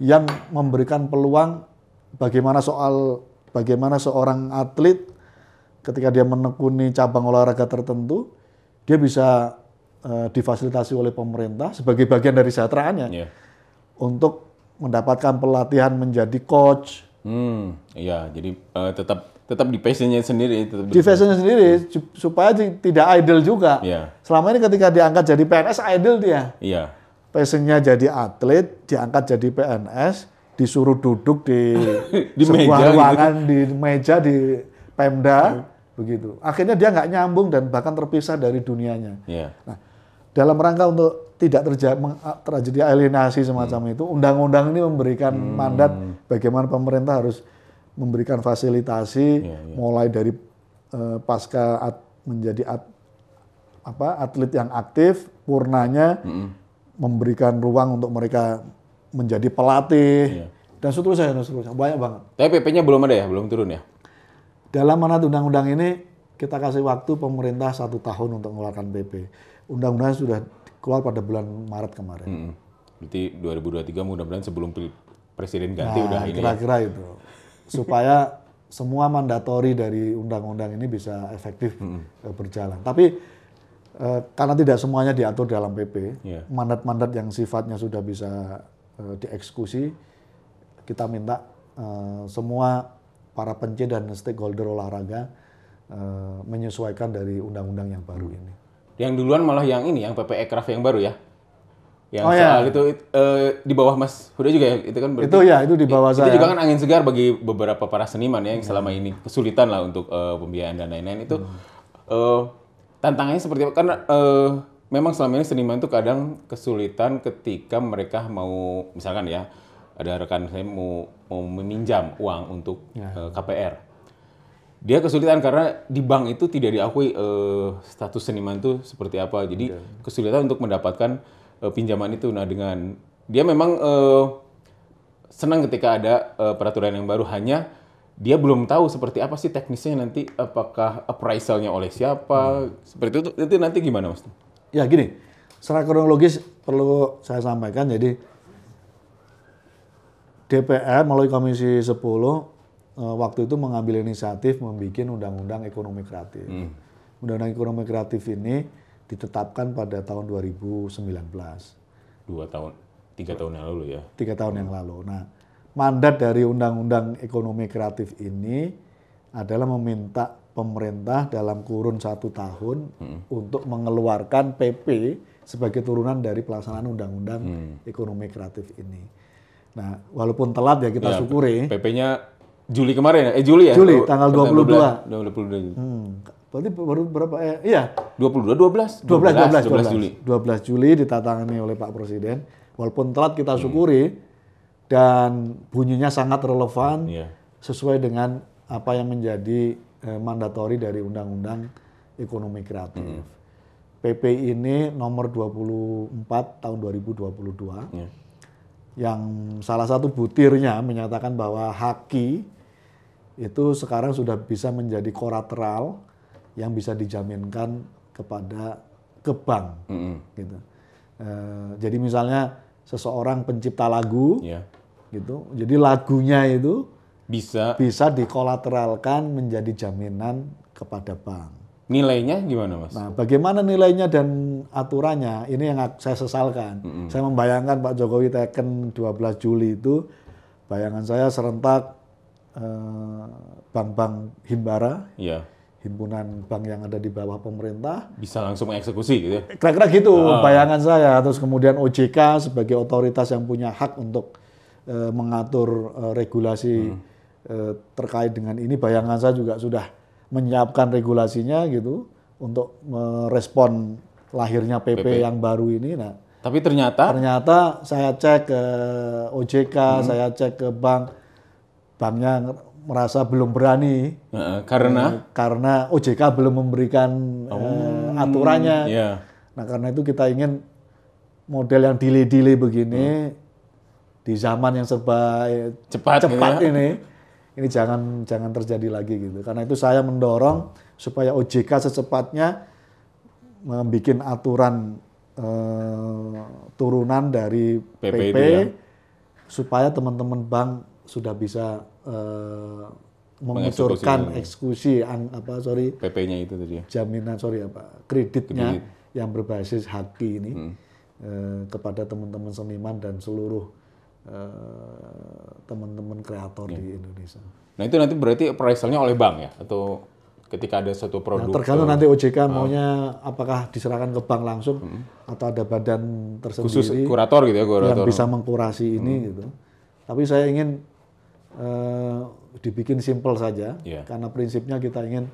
yang memberikan peluang bagaimana soal bagaimana seorang atlet ketika dia menekuni cabang olahraga tertentu dia bisa uh, difasilitasi oleh pemerintah sebagai bagian dari kesejahteraannya yeah. untuk mendapatkan pelatihan menjadi coach. Hmm, iya, jadi uh, tetap tetap di passionnya sendiri tetap di passionnya sendiri hmm. supaya tidak idle juga yeah. selama ini ketika diangkat jadi PNS idle dia yeah. passionnya jadi atlet diangkat jadi PNS disuruh duduk di, di sebuah meja, gitu. ruangan gitu. di meja di Pemda hmm. begitu akhirnya dia nggak nyambung dan bahkan terpisah dari dunianya yeah. nah dalam rangka untuk tidak terjadi terjadi alienasi semacam hmm. itu undang-undang ini memberikan hmm. mandat bagaimana pemerintah harus memberikan fasilitasi ya, ya. mulai dari uh, pasca at, menjadi at, apa atlet yang aktif purnanya mm -hmm. memberikan ruang untuk mereka menjadi pelatih ya. dan seterusnya dan seterusnya banyak banget. Tapi PP-nya belum ada ya, belum turun ya. Dalam mana undang-undang ini kita kasih waktu pemerintah satu tahun untuk mengeluarkan PP. Undang-undang sudah keluar pada bulan Maret kemarin. Mm -hmm. Berarti 2023 mudah-mudahan sebelum presiden ganti nah, udah ini. Ya. Kira-kira ya. itu supaya semua mandatori dari undang-undang ini bisa efektif hmm. berjalan. Tapi eh, karena tidak semuanya diatur dalam PP, mandat iya. mandat-mandat yang sifatnya sudah bisa eh, dieksekusi, kita minta semua para pencet dan stakeholder olahraga menyesuaikan dari undang-undang yang baru hmm. ini. Yang duluan malah yang ini, yang PPE Craft yang baru ya? yang oh, soal ya. itu uh, di bawah Mas Huda juga ya itu kan berarti, itu ya itu di bawah itu saya itu juga kan angin segar bagi beberapa para seniman ya yang selama ini kesulitan lah untuk uh, pembiayaan dan lain-lain itu hmm. uh, tantangannya seperti apa karena uh, memang selama ini seniman itu kadang kesulitan ketika mereka mau misalkan ya ada rekan saya mau mau meminjam uang untuk ya. uh, KPR dia kesulitan karena di bank itu tidak diakui uh, status seniman itu seperti apa jadi okay. kesulitan untuk mendapatkan uh, pinjaman itu. Nah, dengan dia memang uh, senang ketika ada uh, peraturan yang baru hanya dia belum tahu seperti apa sih teknisnya nanti apakah appraisalnya oleh siapa hmm. seperti itu nanti nanti gimana mas? Ya gini, secara kronologis perlu saya sampaikan jadi DPR melalui Komisi 10 waktu itu mengambil inisiatif membuat undang-undang ekonomi kreatif. undang hmm. Undang-undang ekonomi kreatif ini ditetapkan pada tahun 2019. Dua tahun, tiga tahun yang lalu ya? Tiga tahun yang lalu. Nah, mandat dari Undang-Undang Ekonomi Kreatif ini adalah meminta pemerintah dalam kurun satu tahun hmm. untuk mengeluarkan PP sebagai turunan dari pelaksanaan Undang-Undang hmm. Ekonomi Kreatif ini. Nah, walaupun telat ya kita ya, syukuri. PP-nya Juli kemarin ya? Eh Juli ya? Juli, tanggal 22. 22. 22. Hmm Berarti baru berapa eh iya 22 12 12 12 12, belas Juli. 12 Juli ditatangani oleh Pak Presiden. Walaupun telat kita syukuri hmm. dan bunyinya sangat relevan yeah. sesuai dengan apa yang menjadi eh, mandatori dari undang-undang ekonomi kreatif. Hmm. PP ini nomor 24 tahun 2022. Yeah. Iya. Yang salah satu butirnya menyatakan bahwa haki itu sekarang sudah bisa menjadi korateral yang bisa dijaminkan kepada ke bank mm -hmm. gitu e, jadi misalnya seseorang pencipta lagu yeah. gitu jadi lagunya itu bisa bisa dikolateralkan menjadi jaminan kepada bank nilainya gimana mas? Nah bagaimana nilainya dan aturannya ini yang saya sesalkan mm -hmm. saya membayangkan Pak Jokowi teken 12 Juli itu bayangan saya serentak eh, bank-bank eh, Himbara yeah himpunan bank yang ada di bawah pemerintah bisa langsung mengeksekusi gitu ya? Kira-kira gitu oh. bayangan saya. Terus kemudian OJK sebagai otoritas yang punya hak untuk e, mengatur e, regulasi hmm. e, terkait dengan ini bayangan saya juga sudah menyiapkan regulasinya gitu untuk merespon lahirnya PP, PP. yang baru ini nah. Tapi ternyata ternyata saya cek ke OJK, hmm. saya cek ke bank banknya merasa belum berani uh, karena uh, karena OJK belum memberikan eh, oh, uh, aturannya. Yeah. Nah karena itu kita ingin model yang delay-delay begini hmm. di zaman yang serba cepat, gitu cepat ya. ini ini jangan jangan terjadi lagi gitu. Karena itu saya mendorong supaya OJK secepatnya membuat aturan uh, turunan dari PP, PP ya. supaya teman-teman bank sudah bisa uh, eh, mengucurkan eksekusi ang, apa sorry PP-nya itu tadi ya? jaminan sorry apa kreditnya Kredit. yang berbasis haki ini hmm. uh, kepada teman-teman seniman dan seluruh teman eh, teman-teman kreator ya. di Indonesia. Nah itu nanti berarti perisalnya oleh bank ya atau ketika ada satu nah, produk. Nah, tergantung nanti OJK uh, ah. maunya apakah diserahkan ke bank langsung hmm. atau ada badan tersendiri khusus kurator gitu ya kurator yang bisa mengkurasi hmm. ini gitu. Tapi saya ingin eh, dibikin simple saja yeah. karena prinsipnya kita ingin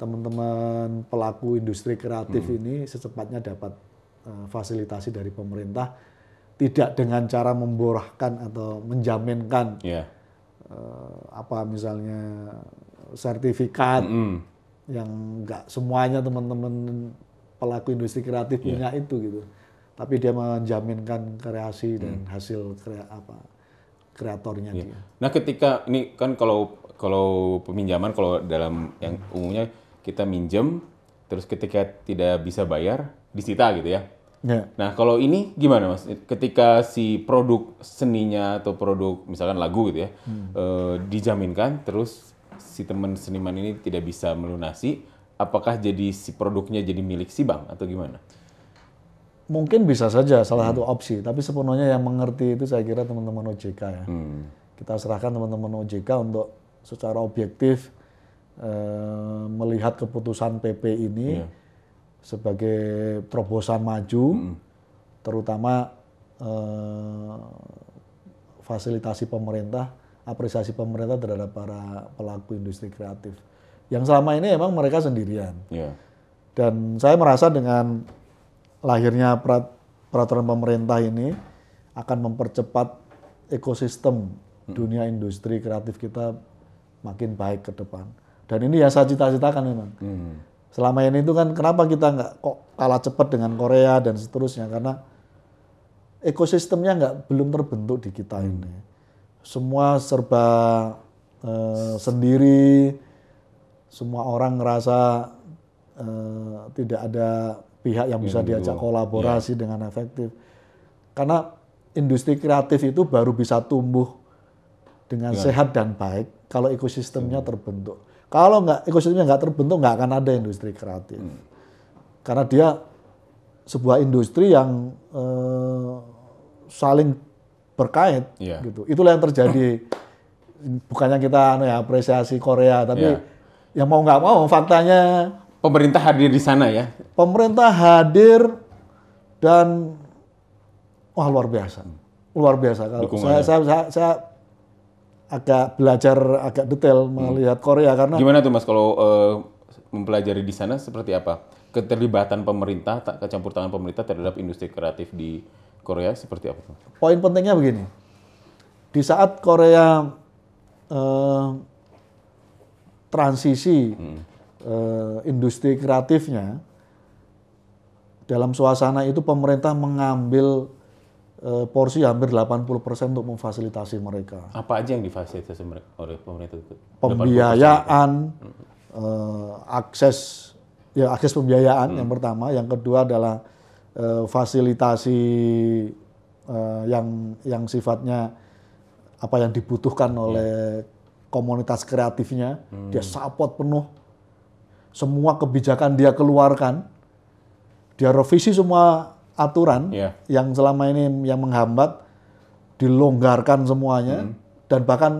teman-teman pelaku industri kreatif hmm. ini secepatnya dapat eh, fasilitasi dari pemerintah tidak dengan cara memborahkan atau menjaminkan yeah. eh, apa misalnya sertifikat mm -hmm. yang enggak semuanya teman-teman pelaku industri kreatif yeah. punya itu gitu tapi dia menjaminkan kreasi dan hmm. hasil kre apa kreatornya yeah. dia. Nah, ketika ini kan kalau kalau peminjaman kalau dalam yang umumnya kita minjem terus ketika tidak bisa bayar disita gitu ya. Yeah. Nah kalau ini gimana mas? Ketika si produk seninya atau produk misalkan lagu gitu ya hmm. eh, dijaminkan, terus si teman seniman ini tidak bisa melunasi, apakah jadi si produknya jadi milik si bank atau gimana? mungkin bisa saja salah hmm. satu opsi, tapi sepenuhnya yang mengerti itu saya kira teman-teman OJK ya. Hmm. Kita serahkan teman-teman OJK untuk secara objektif eh, melihat keputusan PP ini yeah. sebagai terobosan maju, hmm. terutama eh, fasilitasi pemerintah, apresiasi pemerintah terhadap para pelaku industri kreatif. Yang selama ini emang mereka sendirian. Yeah. Dan saya merasa dengan lahirnya peraturan pemerintah ini akan mempercepat ekosistem hmm. dunia industri kreatif kita makin baik ke depan. Dan ini ya saya cita-citakan memang. Hmm. Selama ini itu kan kenapa kita nggak kok kalah cepat dengan Korea dan seterusnya karena ekosistemnya nggak belum terbentuk di kita hmm. ini. Semua serba eh, sendiri, semua orang ngerasa eh, tidak ada pihak yang bisa diajak kolaborasi ya. dengan efektif. Karena industri kreatif itu baru bisa tumbuh dengan ya. sehat dan baik kalau ekosistemnya terbentuk. Kalau nggak ekosistemnya nggak terbentuk nggak akan ada industri kreatif. Hmm. Karena dia sebuah industri yang eh, saling berkait ya. gitu. Itulah yang terjadi. Bukannya kita anu ya apresiasi Korea, tapi ya. yang mau nggak mau faktanya Pemerintah hadir di sana ya? Pemerintah hadir dan wah luar biasa, luar biasa. Kalau saya, saya, saya, saya agak belajar agak detail hmm. melihat hmm. Korea karena gimana tuh mas kalau uh, mempelajari di sana seperti apa keterlibatan pemerintah tak kecampur tangan pemerintah terhadap industri kreatif di Korea seperti apa? Poin pentingnya begini, di saat Korea uh, transisi hmm eh, industri kreatifnya dalam suasana itu pemerintah mengambil eh, porsi hampir 80% untuk memfasilitasi mereka. Apa aja yang difasilitasi oleh pemerintah? Pembiayaan, eh, akses ya akses pembiayaan hmm. yang pertama, yang kedua adalah eh, fasilitasi eh, yang yang sifatnya apa yang dibutuhkan oleh hmm. komunitas kreatifnya, hmm. dia support penuh semua kebijakan dia keluarkan, dia revisi semua aturan yeah. yang selama ini yang menghambat, dilonggarkan semuanya, mm. dan bahkan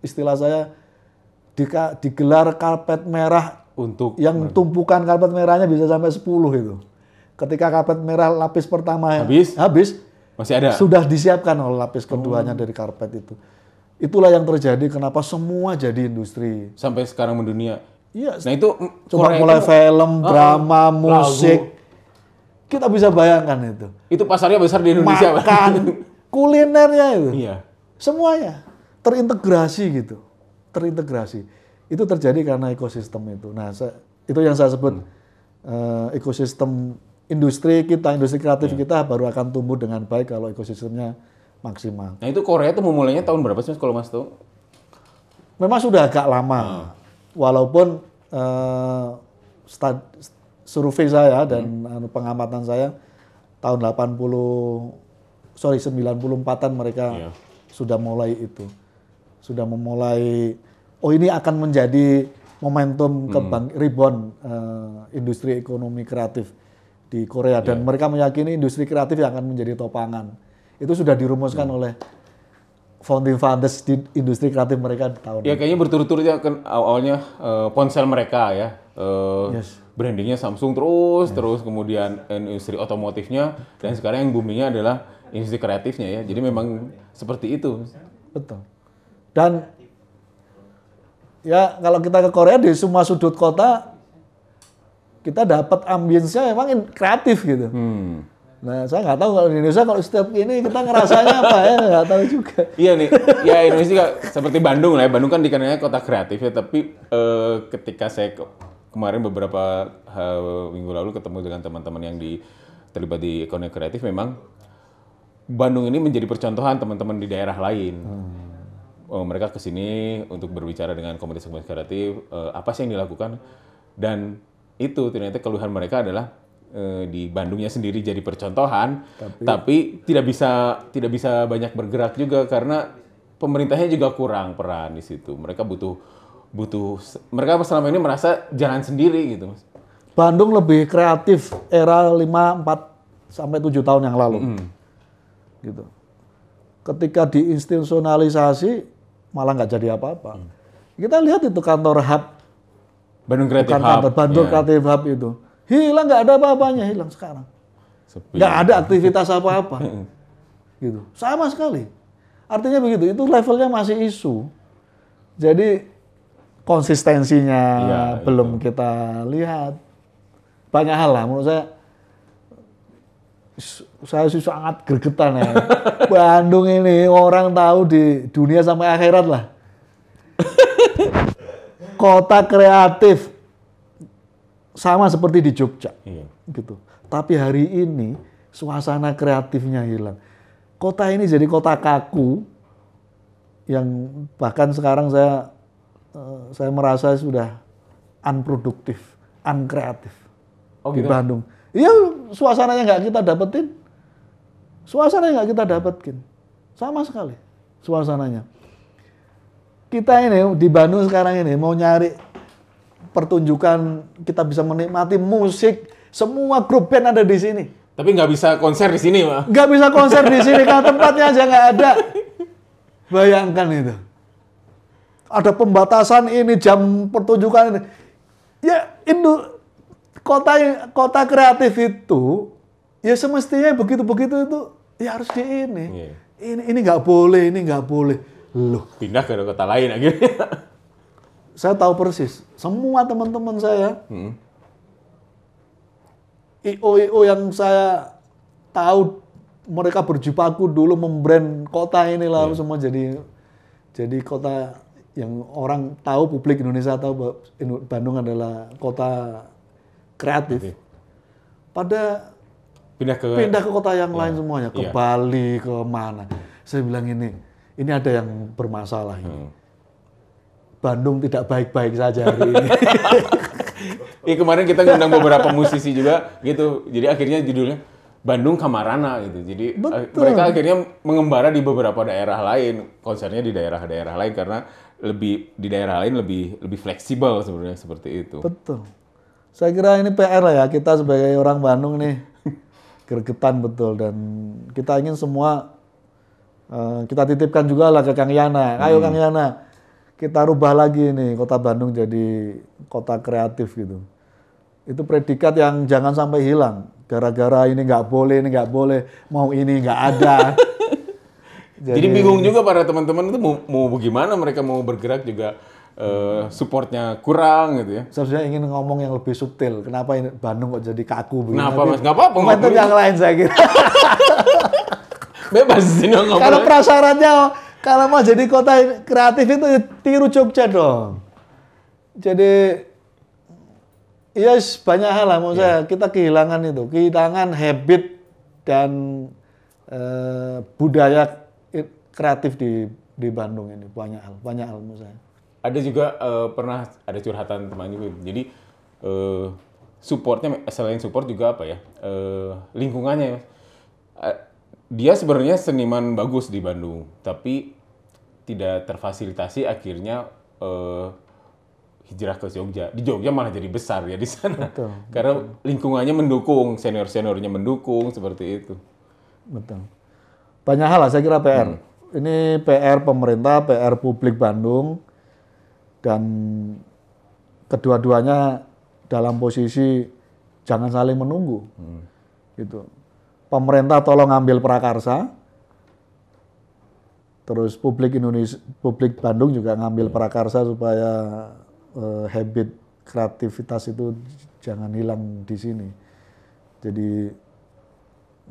istilah saya digelar karpet merah untuk yang men- tumpukan karpet merahnya bisa sampai 10 itu. Ketika karpet merah lapis pertama ya. habis, habis masih ada. Sudah disiapkan oleh lapis oh. keduanya dari karpet itu. Itulah yang terjadi kenapa semua jadi industri. Sampai sekarang mendunia. Iya. Nah itu coba Korea mulai itu, film, uh, drama, musik. Lagu. Kita bisa bayangkan itu. Itu pasarnya besar di Indonesia. Makan, kulinernya itu. Iya. Semuanya terintegrasi gitu. Terintegrasi. Itu terjadi karena ekosistem itu. Nah, saya, itu yang saya sebut hmm. uh, ekosistem industri kita, industri kreatif yeah. kita baru akan tumbuh dengan baik kalau ekosistemnya maksimal. Nah itu Korea itu memulainya tahun berapa sih kalau mas tuh? Memang sudah agak lama. Hmm walaupun uh, stad, survei saya dan hmm. Anu pengamatan saya tahun 80 sorry 94-an mereka yeah. sudah mulai itu. Sudah memulai oh ini akan menjadi momentum hmm. kebang rebound uh, industri ekonomi kreatif di Korea dan yeah. mereka meyakini industri kreatif yang akan menjadi topangan. Itu sudah dirumuskan yeah. Hmm. oleh founding fathers di industri kreatif mereka di tahun ya ini. kayaknya berturut-turut ya kan awalnya uh, ponsel mereka ya uh, yes. brandingnya Samsung terus yes. terus kemudian industri otomotifnya dan sekarang yang boomingnya adalah industri kreatifnya ya jadi memang seperti itu betul dan ya kalau kita ke Korea di semua sudut kota kita dapat ambience-nya emang kreatif gitu hmm Nah, saya nggak tahu kalau di Indonesia kalau setiap ini kita ngerasanya apa ya, nggak tahu juga. Iya nih, ya Indonesia seperti Bandung lah ya. Bandung kan dikenalnya kota kreatif ya, tapi eh, ketika saya ke, kemarin beberapa eh, minggu lalu ketemu dengan teman-teman yang di terlibat di ekonomi kreatif, memang Bandung ini menjadi percontohan teman-teman di daerah lain. Hmm. Oh, mereka ke sini untuk berbicara dengan komunitas-komunitas kreatif, eh, apa sih yang dilakukan, dan itu ternyata keluhan mereka adalah Eh, di Bandungnya sendiri jadi percontohan, tapi, tapi tidak bisa tidak bisa banyak bergerak juga karena pemerintahnya juga kurang peran di situ. Mereka butuh butuh mereka selama ini merasa jalan sendiri gitu, Bandung lebih kreatif era 5 4 sampai 7 tahun yang lalu. Mm. Gitu. Ketika diinstitusionalisasi malah nggak jadi apa-apa. Mm. Kita lihat itu kantor hub Bandung Kreatif Hub. Kantor Bandung yeah. Kreatif Hub itu Hilang nggak ada apa-apanya, hilang sekarang. Nggak ada aktivitas apa-apa. gitu. Sama sekali. Artinya begitu, itu levelnya masih isu. Jadi konsistensinya ya, belum itu. kita lihat. Banyak hal lah menurut saya saya sih sangat gergetan ya. Bandung ini orang tahu di dunia sampai akhirat lah. Kota kreatif, sama seperti di Jogja. Iya. Gitu. Tapi hari ini suasana kreatifnya hilang. Kota ini jadi kota kaku yang bahkan sekarang saya eh, saya merasa sudah unproduktif, unkreatif oh, gitu? di Bandung. Iya, suasananya nggak kita dapetin. Suasananya nggak kita dapetin. Sama sekali suasananya. Kita ini di Bandung sekarang ini mau nyari pertunjukan, kita bisa menikmati musik, semua grup band ada di sini. Tapi nggak bisa konser di sini, Pak. Nggak bisa konser di sini, karena tempatnya aja nggak ada. Bayangkan itu. Ada pembatasan ini, jam pertunjukan ini. Ya, Indo, kota kota kreatif itu, ya semestinya begitu-begitu itu, ya harus di ini. Yeah. Ini ini nggak boleh, ini nggak boleh. Loh. Pindah ke kota lain akhirnya. saya tahu persis. Semua teman-teman saya, hmm. IO-IO yang saya tahu mereka berjibaku dulu membrand kota ini lalu yeah. Iya. semua jadi jadi kota yang orang tahu publik Indonesia tahu bahwa Bandung adalah kota kreatif. Pada pindah ke pindah ke kota yang yeah. lain semuanya, ke yeah. Bali, ke mana. Saya bilang ini, ini ada yang bermasalah ini. Hmm Bandung tidak baik-baik saja hari ini. eh, kemarin kita ngundang beberapa musisi juga gitu. Jadi akhirnya judulnya Bandung Kamarana gitu. Jadi eh, Betul. mereka akhirnya mengembara di beberapa daerah lain, konsernya di daerah-daerah lain karena lebih di daerah lain lebih lebih fleksibel sebenarnya seperti itu. Betul. Saya kira ini PR ya kita sebagai orang Bandung nih gergetan betul dan kita ingin semua uh, kita titipkan juga lah ke Kang Yana. Ayo hmm. Kang Yana, kita rubah lagi ini kota Bandung jadi kota kreatif gitu. Itu predikat yang jangan sampai hilang. Gara-gara ini nggak boleh, ini nggak boleh, mau ini nggak ada. jadi, jadi bingung juga para teman-teman itu mau, mau bagaimana mereka mau bergerak juga Uh, supportnya kurang gitu ya. Seharusnya ingin ngomong yang lebih subtil. Kenapa ini Bandung kok jadi kaku begini? Kenapa Mas? Nggak apa-apa. Komentar yang lain saya kira. Bebas sini ngomong. Kalau prasaratnya kalau mau jadi kota kreatif itu tiru Jogja dong. Jadi ya yes, banyak hal lah mau yeah. kita kehilangan itu, kehilangan habit dan uh, budaya kreatif di di Bandung ini banyak hal, banyak hal saya. Ada juga uh, pernah ada curhatan teman juga. Jadi uh, supportnya selain support juga apa ya? uh, lingkungannya. Ya dia sebenarnya seniman bagus di Bandung, tapi tidak terfasilitasi akhirnya uh, hijrah ke Jogja. Di Jogja malah jadi besar ya di sana. Betul, Karena lingkungannya mendukung, senior-seniornya mendukung seperti itu. Betul. Banyak hal lah saya kira PR. Hmm. Ini PR pemerintah, PR publik Bandung dan kedua-duanya dalam posisi jangan saling menunggu. Hmm. Gitu pemerintah tolong ambil prakarsa. Terus publik Indonesia, publik Bandung juga ngambil iya. prakarsa supaya uh, habit kreativitas itu jangan hilang di sini. Jadi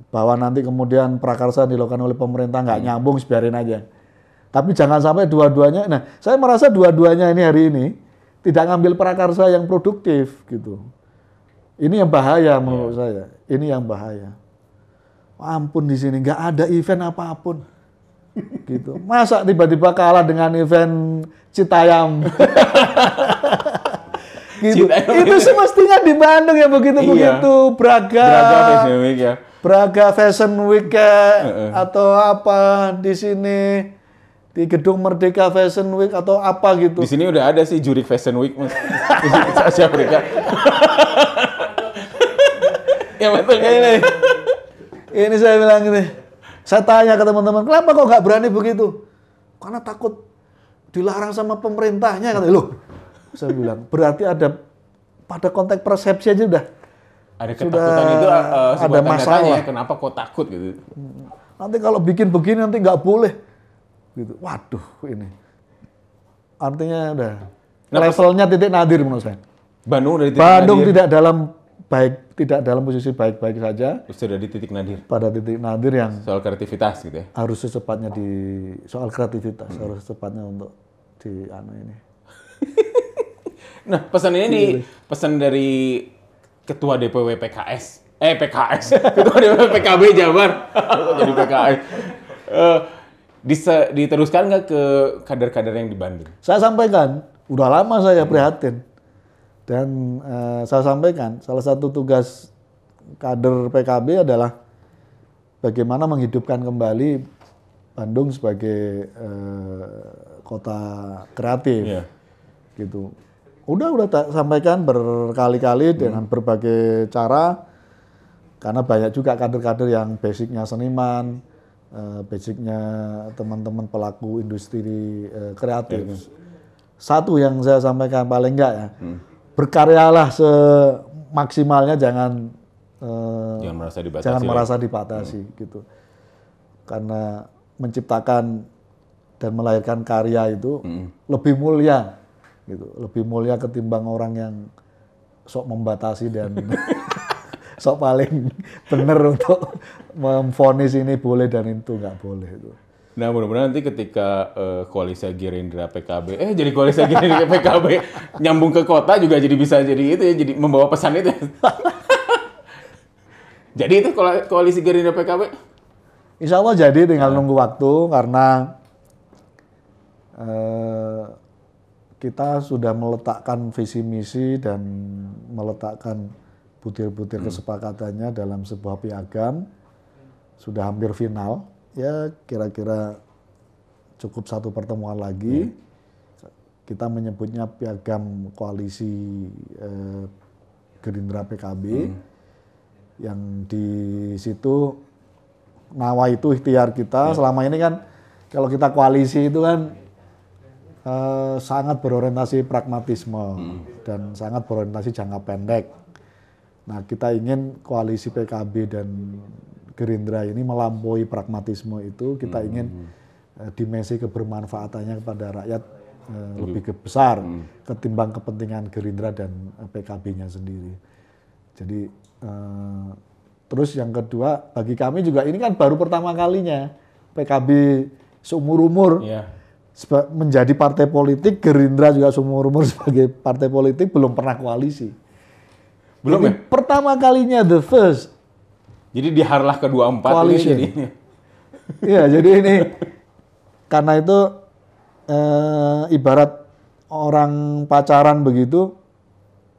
bahwa nanti kemudian prakarsa dilakukan oleh pemerintah nggak iya. nyambung, biarin aja. Tapi jangan sampai dua-duanya. Nah, saya merasa dua-duanya ini hari ini tidak ngambil prakarsa yang produktif gitu. Ini yang bahaya menurut yeah. saya. Ini yang bahaya ampun di sini nggak ada event apapun gitu masa tiba-tiba kalah dengan event Citayam gitu Citayam. itu semestinya di Bandung ya begitu iya. begitu iya. Braga Braga Fashion Week ya Braga Fashion Week uh -uh. atau apa di sini di gedung Merdeka Fashion Week atau apa gitu. Di sini udah ada sih Jurik Fashion Week, Mas. Asia Afrika. ya betul kayaknya. Ini saya bilang gini, saya tanya ke teman-teman, kenapa kok nggak berani begitu? Karena takut dilarang sama pemerintahnya. Kata, loh, saya bilang, berarti ada pada konteks persepsi aja udah. Ada ketakutan sudah itu uh, ada masalah. Tanya, kenapa kok takut gitu? Nanti kalau bikin begini nanti nggak boleh. Gitu. Waduh, ini. Artinya ada Nah, levelnya titik nadir menurut saya. Bandung dari titik Bandung nadir. tidak dalam baik tidak dalam posisi baik-baik saja. Sudah di titik nadir. Pada titik nadir yang soal kreativitas gitu ya. Harus secepatnya di soal kreativitas hmm. harus secepatnya untuk di anu ini. nah, pesan ini nih, pesan dari ketua DPW PKS. Eh PKS, ketua DPW PKB Jabar. Jadi PKS. Uh, eh, diteruskan nggak ke kader-kader yang di Bandung? Saya sampaikan, udah lama saya prihatin. Dan uh, saya sampaikan, salah satu tugas kader PKB adalah bagaimana menghidupkan kembali Bandung sebagai uh, kota kreatif. Yeah. Gitu. Udah udah tak sampaikan berkali-kali hmm. dengan berbagai cara karena banyak juga kader-kader yang basicnya seniman, uh, basicnya teman-teman pelaku industri uh, kreatif. Yeah. Iya. Satu yang saya sampaikan paling enggak ya. Hmm berkaryalah semaksimalnya jangan jangan eh, jangan merasa dibatasi jangan merasa dibatasi hmm. gitu karena menciptakan dan melahirkan karya itu hmm. lebih mulia gitu lebih mulia ketimbang orang yang sok membatasi dan sok paling bener untuk memfonis ini boleh dan itu nggak boleh itu Nah mudah-mudahan nanti ketika uh, koalisi Gerindra PKB, eh jadi koalisi Gerindra PKB nyambung ke kota juga jadi bisa jadi itu ya, jadi membawa pesan itu. jadi itu koalisi Gerindra PKB? Insya Allah jadi tinggal nah. nunggu waktu karena uh, kita sudah meletakkan visi misi dan meletakkan butir-butir hmm. kesepakatannya dalam sebuah piagam sudah hampir final ya kira-kira cukup satu pertemuan lagi. Hmm. Kita menyebutnya piagam koalisi eh, Gerindra PKB. Hmm. Yang di situ nawa itu ikhtiar kita. Hmm. Selama ini kan kalau kita koalisi itu kan eh, sangat berorientasi pragmatisme hmm. dan sangat berorientasi jangka pendek. Nah, kita ingin koalisi PKB dan Gerindra ini melampaui pragmatisme itu, kita hmm. ingin uh, dimensi kebermanfaatannya kepada rakyat uh, lebih besar hmm. ketimbang kepentingan Gerindra dan eh, PKB-nya sendiri. Jadi uh, terus yang kedua bagi kami juga ini kan baru pertama kalinya PKB seumur umur yeah. Iya. menjadi partai politik, Gerindra juga seumur umur sebagai partai politik belum pernah koalisi. Belum ya? Pertama kalinya the first jadi di harlah ke-24 empat ini jadi ini. Iya, jadi ini karena itu e, ibarat orang pacaran begitu,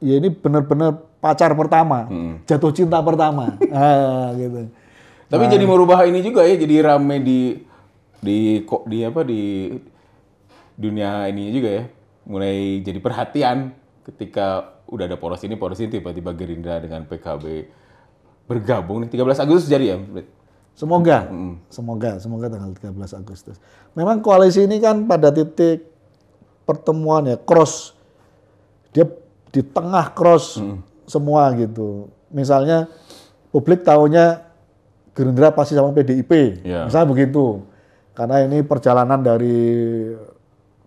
ya ini benar-benar pacar pertama, hmm. jatuh cinta pertama, ah, gitu. Tapi nah. jadi merubah ini juga ya, jadi rame di di kok di, apa di dunia ini juga ya, mulai jadi perhatian ketika udah ada poros ini poros ini tiba-tiba Gerindra dengan PKB bergabung nih 13 Agustus jadi ya. Semoga. Hmm. Semoga, semoga tanggal 13 Agustus. Memang koalisi ini kan pada titik pertemuan ya cross dia di tengah cross hmm. semua gitu. Misalnya publik tahunya Gerindra pasti sama PDIP. Yeah. Misalnya begitu. Karena ini perjalanan dari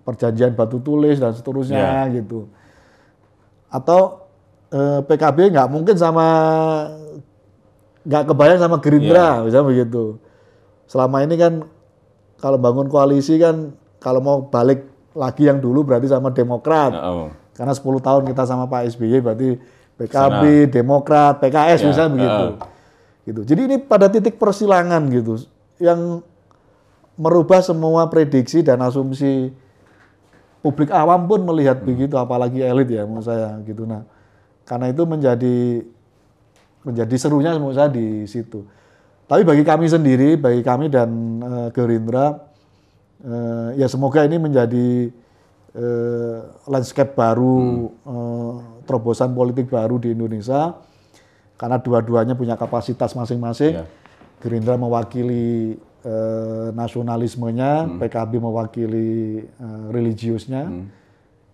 perjanjian batu tulis dan seterusnya yeah. gitu. Atau eh, PKB nggak mungkin sama nggak kebayang sama Gerindra, yeah. misalnya begitu. Selama ini kan kalau bangun koalisi kan kalau mau balik lagi yang dulu berarti sama Demokrat. Oh. Karena 10 tahun kita sama Pak SBY berarti PKB, Sana. Demokrat, PKS yeah. misalnya begitu. Uh. Gitu. Jadi ini pada titik persilangan gitu yang merubah semua prediksi dan asumsi publik awam pun melihat hmm. begitu apalagi elit ya menurut saya gitu nah karena itu menjadi menjadi serunya menurut saya di situ. Tapi bagi kami sendiri, bagi kami dan uh, Gerindra, uh, ya semoga ini menjadi uh, landscape baru, hmm. uh, terobosan politik baru di Indonesia, karena dua-duanya punya kapasitas masing-masing. Yeah. Gerindra mewakili uh, nasionalismenya, hmm. PKB mewakili uh, religiusnya, hmm.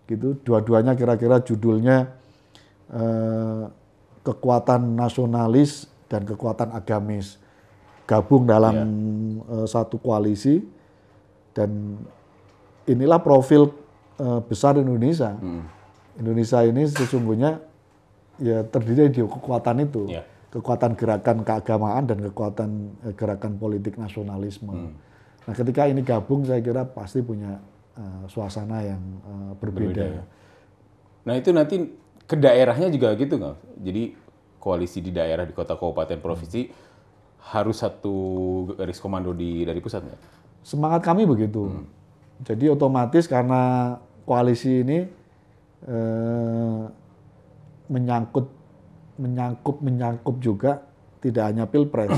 gitu. Dua-duanya kira-kira judulnya Uh, kekuatan nasionalis dan kekuatan agamis gabung dalam yeah. Ya. uh, satu koalisi dan inilah profil uh, besar Indonesia. Hmm. Indonesia ini sesungguhnya ya terdiri dari kekuatan itu, yeah. kekuatan gerakan keagamaan dan kekuatan uh, gerakan politik nasionalisme. Hmm. Nah, ketika ini gabung saya kira pasti punya uh, suasana yang uh, berbeda. berbeda. Ya. Nah, itu nanti ke daerahnya juga gitu nggak? Jadi koalisi di daerah di kota kabupaten provinsi hmm. harus satu garis komando di dari pusat nggak? Semangat kami begitu. Hmm. Jadi otomatis karena koalisi ini eh, menyangkut menyangkup menyangkup juga tidak hanya pilpres,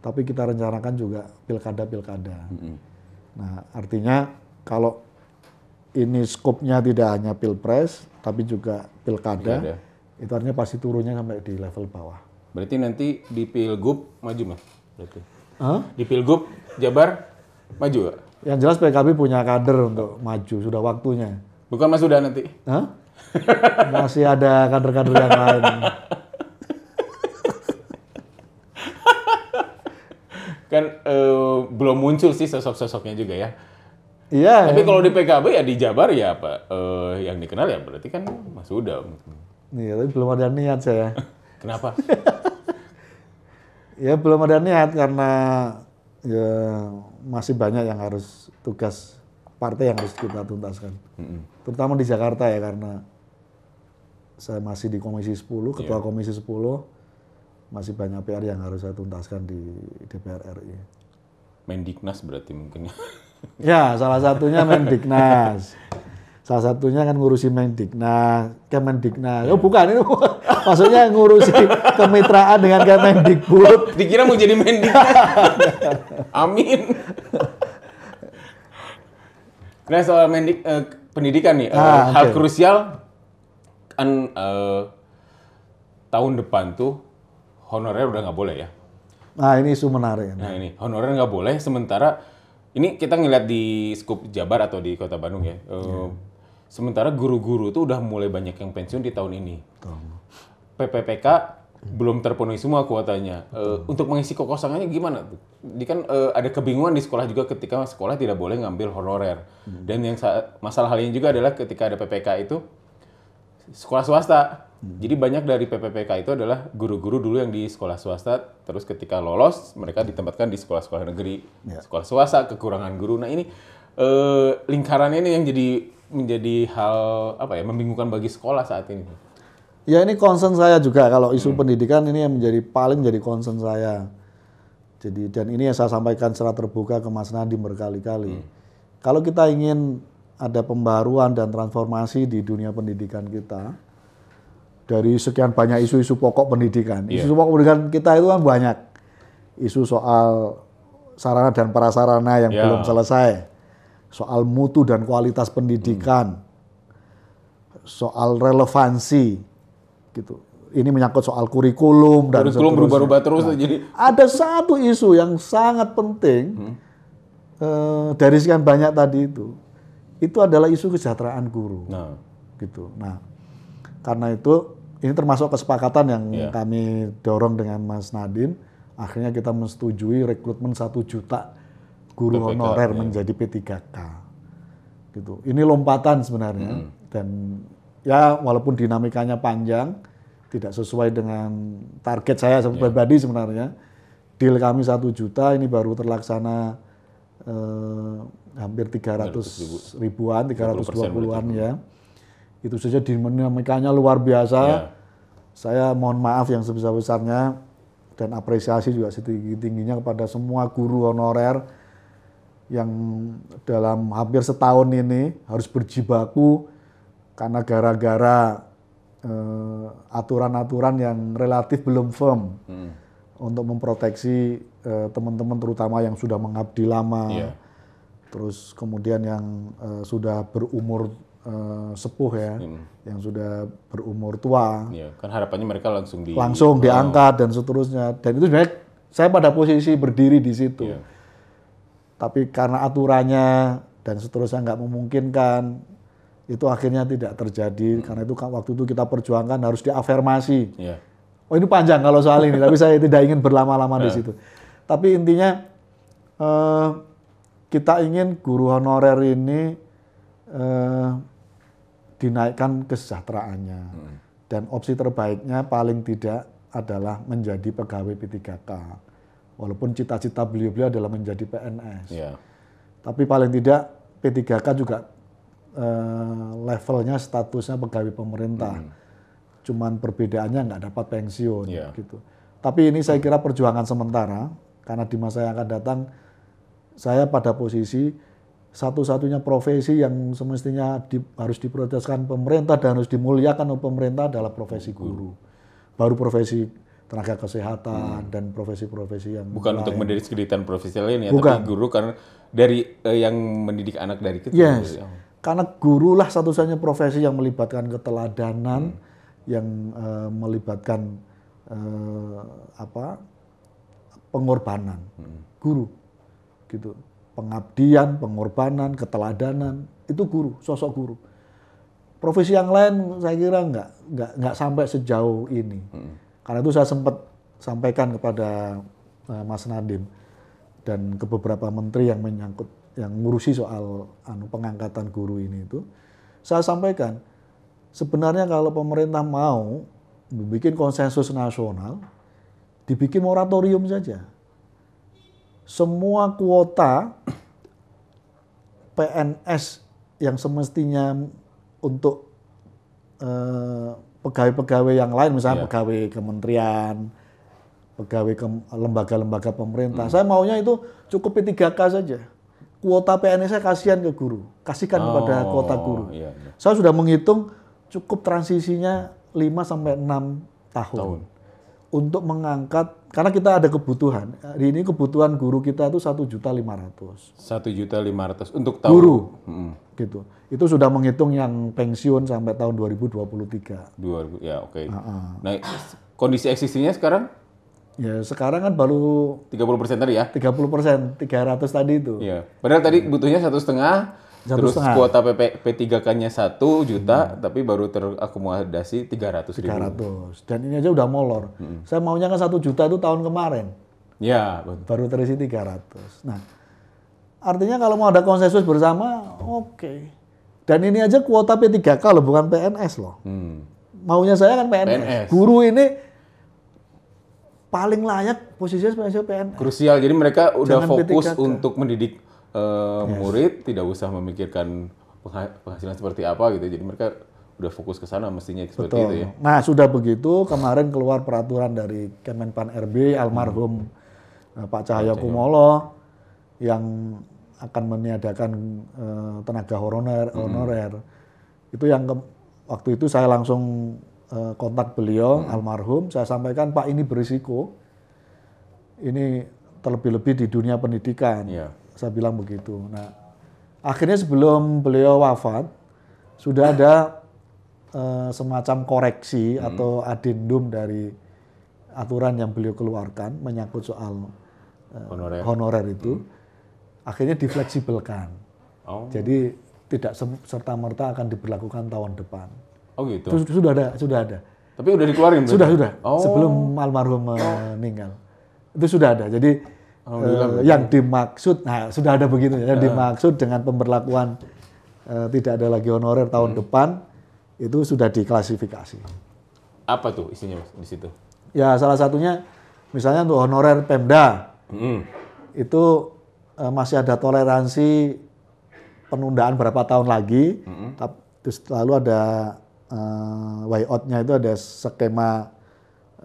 tapi kita rencanakan juga pilkada-pilkada. Hmm. Nah artinya kalau ini skopnya tidak hanya pilpres, tapi juga pilkada, ya. itu artinya pasti turunnya sampai di level bawah. Berarti nanti di pilgub maju mas? Berarti. Huh? Di pilgub Jabar maju gak? Yang jelas PKB punya kader untuk maju, sudah waktunya. Bukan mas sudah nanti? huh? Masih ada kader-kader yang lain. kan uh, belum muncul sih sosok-sosoknya juga ya. Iya. Tapi kalau di PKB ya di Jabar ya apa uh, yang dikenal ya berarti kan Mas Uda. Iya, tapi belum ada niat saya. Kenapa? ya belum ada niat karena ya masih banyak yang harus tugas partai yang harus kita tuntaskan. Mm-hmm. Terutama di Jakarta ya karena saya masih di Komisi 10, Ketua yeah. Komisi 10 masih banyak PR yang harus saya tuntaskan di DPR RI. Mendiknas berarti mungkin. Ya. Ya, salah satunya Mendiknas. Salah satunya kan ngurusi Mendiknas, Kemendiknas. Oh bukan, itu maksudnya ngurusi kemitraan dengan Kemendikbud. Dikira mau jadi Mendiknas. Amin. Nah soal Mendik, eh, pendidikan nih, eh, ah, eh, okay. hal krusial kan eh, tahun depan tuh honorer udah nggak boleh ya. Nah ini isu menarik. Nah ini honorer nggak boleh, sementara ini kita ngeliat di skup Jabar atau di Kota Bandung ya. Uh, iya. eh, yeah. Sementara guru-guru tuh udah mulai banyak yang pensiun di tahun ini. Betul. PPPK belum terpenuhi semua kuotanya. Uh, untuk mengisi kekosongannya gimana tuh? Di kan uh, ada kebingungan di sekolah juga ketika sekolah tidak boleh ngambil honorer. Hmm. Dan yang masalah hal ini juga adalah ketika ada PPK itu sekolah swasta Hmm. Jadi banyak dari PPPK itu adalah guru-guru dulu yang di sekolah swasta, terus ketika lolos mereka ditempatkan di sekolah-sekolah negeri, yeah. sekolah swasta kekurangan guru. Nah ini eh, lingkarannya ini yang jadi menjadi hal apa ya membingungkan bagi sekolah saat ini. Ya ini concern saya juga kalau isu hmm. pendidikan ini yang menjadi paling jadi concern saya. Jadi dan ini yang saya sampaikan secara terbuka ke Mas Nadiem berkali-kali. Hmm. Kalau kita ingin ada pembaruan dan transformasi di dunia pendidikan kita, dari sekian banyak isu-isu pokok pendidikan. Iya. Isu-isu pokok pendidikan kita itu kan banyak. Isu soal sarana dan prasarana yang yeah. belum selesai. Soal mutu dan kualitas pendidikan. Hmm. Soal relevansi gitu. Ini menyangkut soal kurikulum, dan kurikulum berubah-ubah nah, terus nah, jadi ada satu isu yang sangat penting hmm. Uh, dari sekian banyak tadi itu. Itu adalah isu kesejahteraan guru. Nah. Gitu. Nah, karena itu ini termasuk kesepakatan yang yeah. kami dorong dengan Mas Nadin. Akhirnya kita menyetujui rekrutmen satu juta guru honorer yeah. menjadi P3K. Gitu. Ini lompatan sebenarnya mm. dan ya walaupun dinamikanya panjang, tidak sesuai dengan target saya iya. pribadi yeah. sebenarnya. Deal kami satu juta ini baru terlaksana eh, hampir 300 ribu. ribuan, 320-an ya itu saja dinamikanya luar biasa. Ya. Saya mohon maaf yang sebesar-besarnya dan apresiasi juga setinggi-tingginya kepada semua guru honorer yang dalam hampir setahun ini harus berjibaku karena gara-gara aturan eh, aturan-aturan yang relatif belum firm hmm. untuk memproteksi teman eh, teman-teman terutama yang sudah mengabdi lama. Yeah. Terus kemudian yang uh, sudah berumur uh, sepuh ya, hmm. yang sudah berumur tua. Ya, kan harapannya mereka langsung di langsung oh. diangkat dan seterusnya. Dan itu sebenarnya saya pada posisi berdiri di situ. Ya. Tapi karena aturannya dan seterusnya nggak memungkinkan, itu akhirnya tidak terjadi. Hmm. Karena itu waktu itu kita perjuangkan harus diafirmasi. Ya. Oh ini panjang kalau soal ini, tapi saya tidak ingin berlama-lama di iya. situ. Tapi intinya uh, kita ingin guru honorer ini uh, dinaikkan kesejahteraannya. Hmm. Dan opsi terbaiknya paling tidak adalah menjadi pegawai P3K. Walaupun cita-cita beliau-beliau adalah menjadi PNS. Yeah. Tapi paling tidak P3K juga uh, levelnya statusnya pegawai pemerintah. Hmm. Cuman perbedaannya nggak dapat pensiun yeah. gitu. Tapi ini saya kira perjuangan sementara karena di masa yang akan datang saya pada posisi satu-satunya profesi yang semestinya di, harus diproteskan pemerintah dan harus dimuliakan oleh pemerintah adalah profesi guru. Baru profesi tenaga kesehatan hmm. dan profesi-profesi yang bukan lain. untuk mendiskreditkan profesi lain ya, bukan. tapi guru karena dari eh, yang mendidik anak dari kecil. Yes. Gitu ya. Karena gurulah satu-satunya profesi yang melibatkan keteladanan, hmm. yang eh, melibatkan eh, apa pengorbanan. Hmm. Guru, gitu pengabdian, pengorbanan, keteladanan itu guru, sosok guru. Profesi yang lain saya kira nggak nggak nggak sampai sejauh ini. Hmm. Karena itu saya sempat sampaikan kepada uh, Mas Nadim dan ke beberapa menteri yang menyangkut yang ngurusi soal anu pengangkatan guru ini itu saya sampaikan sebenarnya kalau pemerintah mau membuat konsensus nasional dibikin moratorium saja semua kuota PNS yang semestinya untuk eh, pegawai-pegawai uh, yang lain, misalnya yeah. pegawai kementerian, pegawai lembaga-lembaga pemerintah. Hmm. Saya maunya itu cukup P3K saja. Kuota PNS saya kasihan ke guru, kasihkan oh, kepada kuota guru. Yeah, yeah. Saya sudah menghitung cukup transisinya 5 sampai 6 tahun. tahun untuk mengangkat karena kita ada kebutuhan. Hari ini kebutuhan guru kita itu satu juta lima ratus. Satu juta lima ratus untuk tahun guru, hmm. gitu. Itu sudah menghitung yang pensiun sampai tahun 2023. ribu ya oke. Okay. Uh -uh. Nah kondisi eksistensinya sekarang? Ya sekarang kan baru 30 persen tadi ya? 30 persen, 300 tadi itu. Iya. Padahal tadi butuhnya satu setengah satu Terus setengah. kuota PP, P3K-nya 1 juta, hmm. tapi baru terakumulasi 300 ribu. 300. Dan ini aja udah molor. Hmm. Saya maunya kan 1 juta itu tahun kemarin. Ya. Betul. Baru terisi 300. Nah, artinya kalau mau ada konsensus bersama, oke. Okay. Dan ini aja kuota P3K loh, bukan PNS loh. Hmm. Maunya saya kan PNS. PNS. Guru ini paling layak posisinya PNS. Krusial. Jadi mereka udah Jangan fokus P3K. untuk mendidik uh, yes. murid tidak usah memikirkan penghasilan seperti apa gitu. Jadi mereka udah fokus ke sana mestinya seperti Betul. itu ya. Nah, sudah begitu kemarin keluar peraturan dari Kemenpan RB almarhum hmm. Eh, Pak Cahaya Kumolo yang akan meniadakan uh, tenaga hmm. honorer hmm. Itu yang ke, waktu itu saya langsung uh, kontak beliau hmm. almarhum, saya sampaikan Pak ini berisiko. Ini terlebih-lebih di dunia pendidikan. Yeah saya bilang begitu. Nah, akhirnya sebelum beliau wafat sudah ada uh, semacam koreksi hmm. atau adendum dari aturan yang beliau keluarkan menyangkut soal uh, honorer. honorer itu. Hmm. Akhirnya difleksibelkan. Oh. Jadi tidak serta merta akan diberlakukan tahun depan. Oh gitu. Itu sudah ada, sudah ada. Tapi sudah dikeluarin. Sudah, sudah. Oh. Sebelum almarhum meninggal. Itu sudah ada. Jadi uh, yang dimaksud, nah sudah ada begitu ya, yang eh. dimaksud dengan pemberlakuan uh, tidak ada lagi honorer tahun hmm. depan itu sudah diklasifikasi. Apa tuh isinya mas di situ? Ya salah satunya misalnya untuk honorer Pemda hmm. itu uh, masih ada toleransi penundaan berapa tahun lagi, hmm. terus lalu ada uh, way out-nya itu ada skema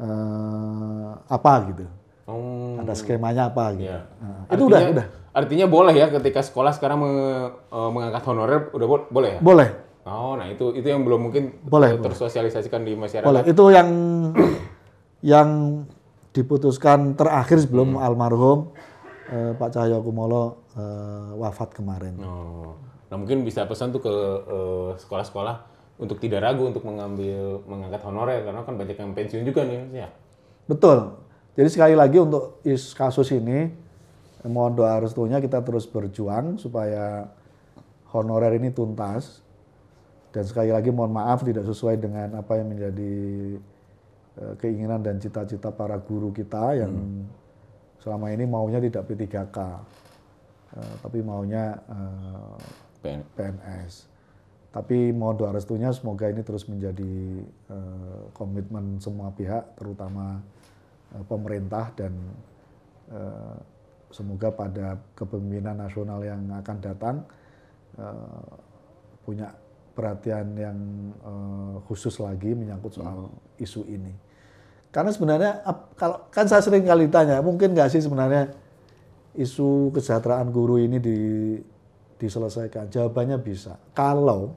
uh, apa gitu. Oh. Ada skemanya apa gitu. Ya. Nah, artinya, itu udah, udah. Artinya boleh ya ketika sekolah sekarang me, e, mengangkat honorer udah bo boleh ya? Boleh. Oh, nah itu itu yang belum mungkin boleh, tersosialisasikan boleh. di masyarakat. Boleh. Itu yang yang diputuskan terakhir sebelum hmm. almarhum eh, Pak Cahyo Kumolo eh, wafat kemarin. Oh. Nah, mungkin bisa pesan tuh ke e, sekolah-sekolah sekolah -sekolah untuk tidak ragu untuk mengambil mengangkat honorer karena kan banyak yang pensiun juga nih ya. Betul. Jadi sekali lagi untuk is kasus ini, mohon doa restunya kita terus berjuang supaya honorer ini tuntas. Dan sekali lagi mohon maaf tidak sesuai dengan apa yang menjadi eh, keinginan dan cita-cita para guru kita yang hmm. selama ini maunya tidak P3K, eh, tapi maunya eh, PNS. Tapi mohon doa restunya semoga ini terus menjadi komitmen semua pihak, terutama Eh, pemerintah dan eh, semoga pada kepemimpinan nasional yang akan datang eh, punya perhatian yang khusus lagi menyangkut soal hmm. isu ini. Karena sebenarnya kalau kan saya sering kali tanya, mungkin nggak sih sebenarnya isu kesejahteraan guru ini di, diselesaikan? Jawabannya bisa. Kalau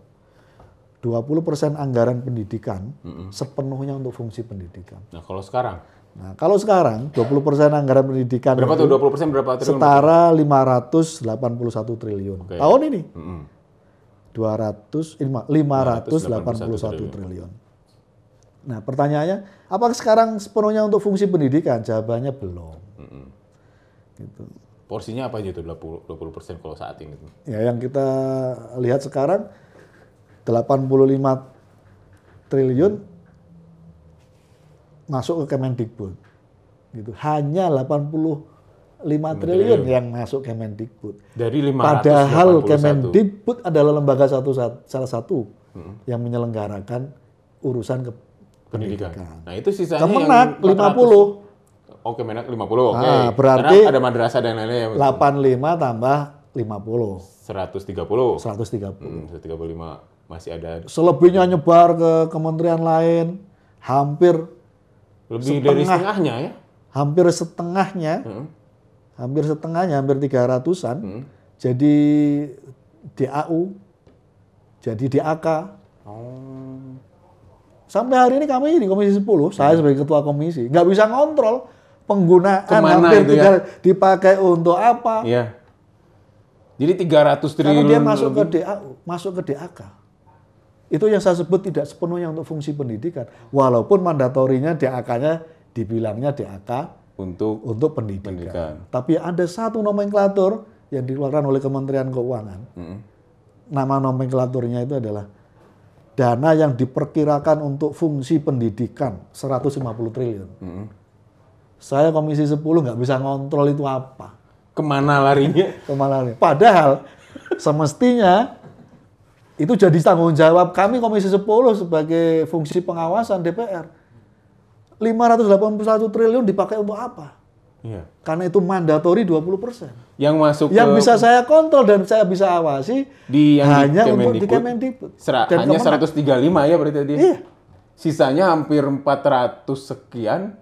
20% anggaran pendidikan mm -hmm. sepenuhnya untuk fungsi pendidikan. Nah, kalau sekarang? Nah, kalau sekarang 20% anggaran pendidikan berapa tuh 20% berapa triliun? Setara 581 triliun. Okay. Tahun ini. Mm -hmm. 200 581 triliun. triliun. Nah, pertanyaannya apakah sekarang sepenuhnya untuk fungsi pendidikan? Jawabannya belum. Mm -hmm. Gitu. Porsinya apa aja itu 20 persen kalau saat ini? Ya, yang kita lihat sekarang 85 triliun masuk ke Kemendikbud. Gitu. Hanya 85 triliun, triliun yang masuk Kemendikbud. Dari 581. Padahal Kemendikbud adalah lembaga satu salah satu hmm. yang menyelenggarakan urusan ke pendidikan. pendidikan. Nah, itu sisanya Kemenak yang 400. 50. Oke, oh, Kemenak 50. Oke. Okay. Nah, berarti Karena ada madrasah dan lain-lain. ya. 85 tambah 50. 130. 130. Hmm, 135 masih ada. Selebihnya nyebar ke kementerian lain, hampir lebih setengah, dari setengahnya ya? Hampir setengahnya. Hmm. Hampir setengahnya, hampir 300-an. Hmm. Jadi DAU, jadi DAK. Oh. Sampai hari ini kami di Komisi 10, hmm. saya sebagai ketua komisi, nggak bisa ngontrol penggunaan Kemana hampir itu ya? dipakai untuk apa. Iya. Jadi 300 triliun Karena dia masuk lebih. ke DAU, masuk ke DAK. Itu yang saya sebut tidak sepenuhnya untuk fungsi pendidikan. Walaupun mandatorinya DAK-nya dibilangnya DAK untuk untuk pendidikan. pendidikan. Tapi ada satu nomenklatur yang dikeluarkan oleh Kementerian Keuangan. Mm-hmm. Nama nomenklaturnya itu adalah dana yang diperkirakan untuk fungsi pendidikan 150 triliun. Mm-hmm. Saya komisi 10 nggak bisa ngontrol itu apa. Kemana larinya? Kemana larinya. Padahal semestinya itu jadi tanggung jawab kami Komisi 10 sebagai fungsi pengawasan DPR. 581 triliun dipakai untuk apa? Iya. Karena itu mandatori 20 persen. Yang masuk yang ke... bisa saya kontrol dan saya bisa awasi di yang hanya di untuk di Kemendikbud. Sera, dan hanya puluh 135 ya berarti tadi. Iya. Sisanya hampir 400 sekian.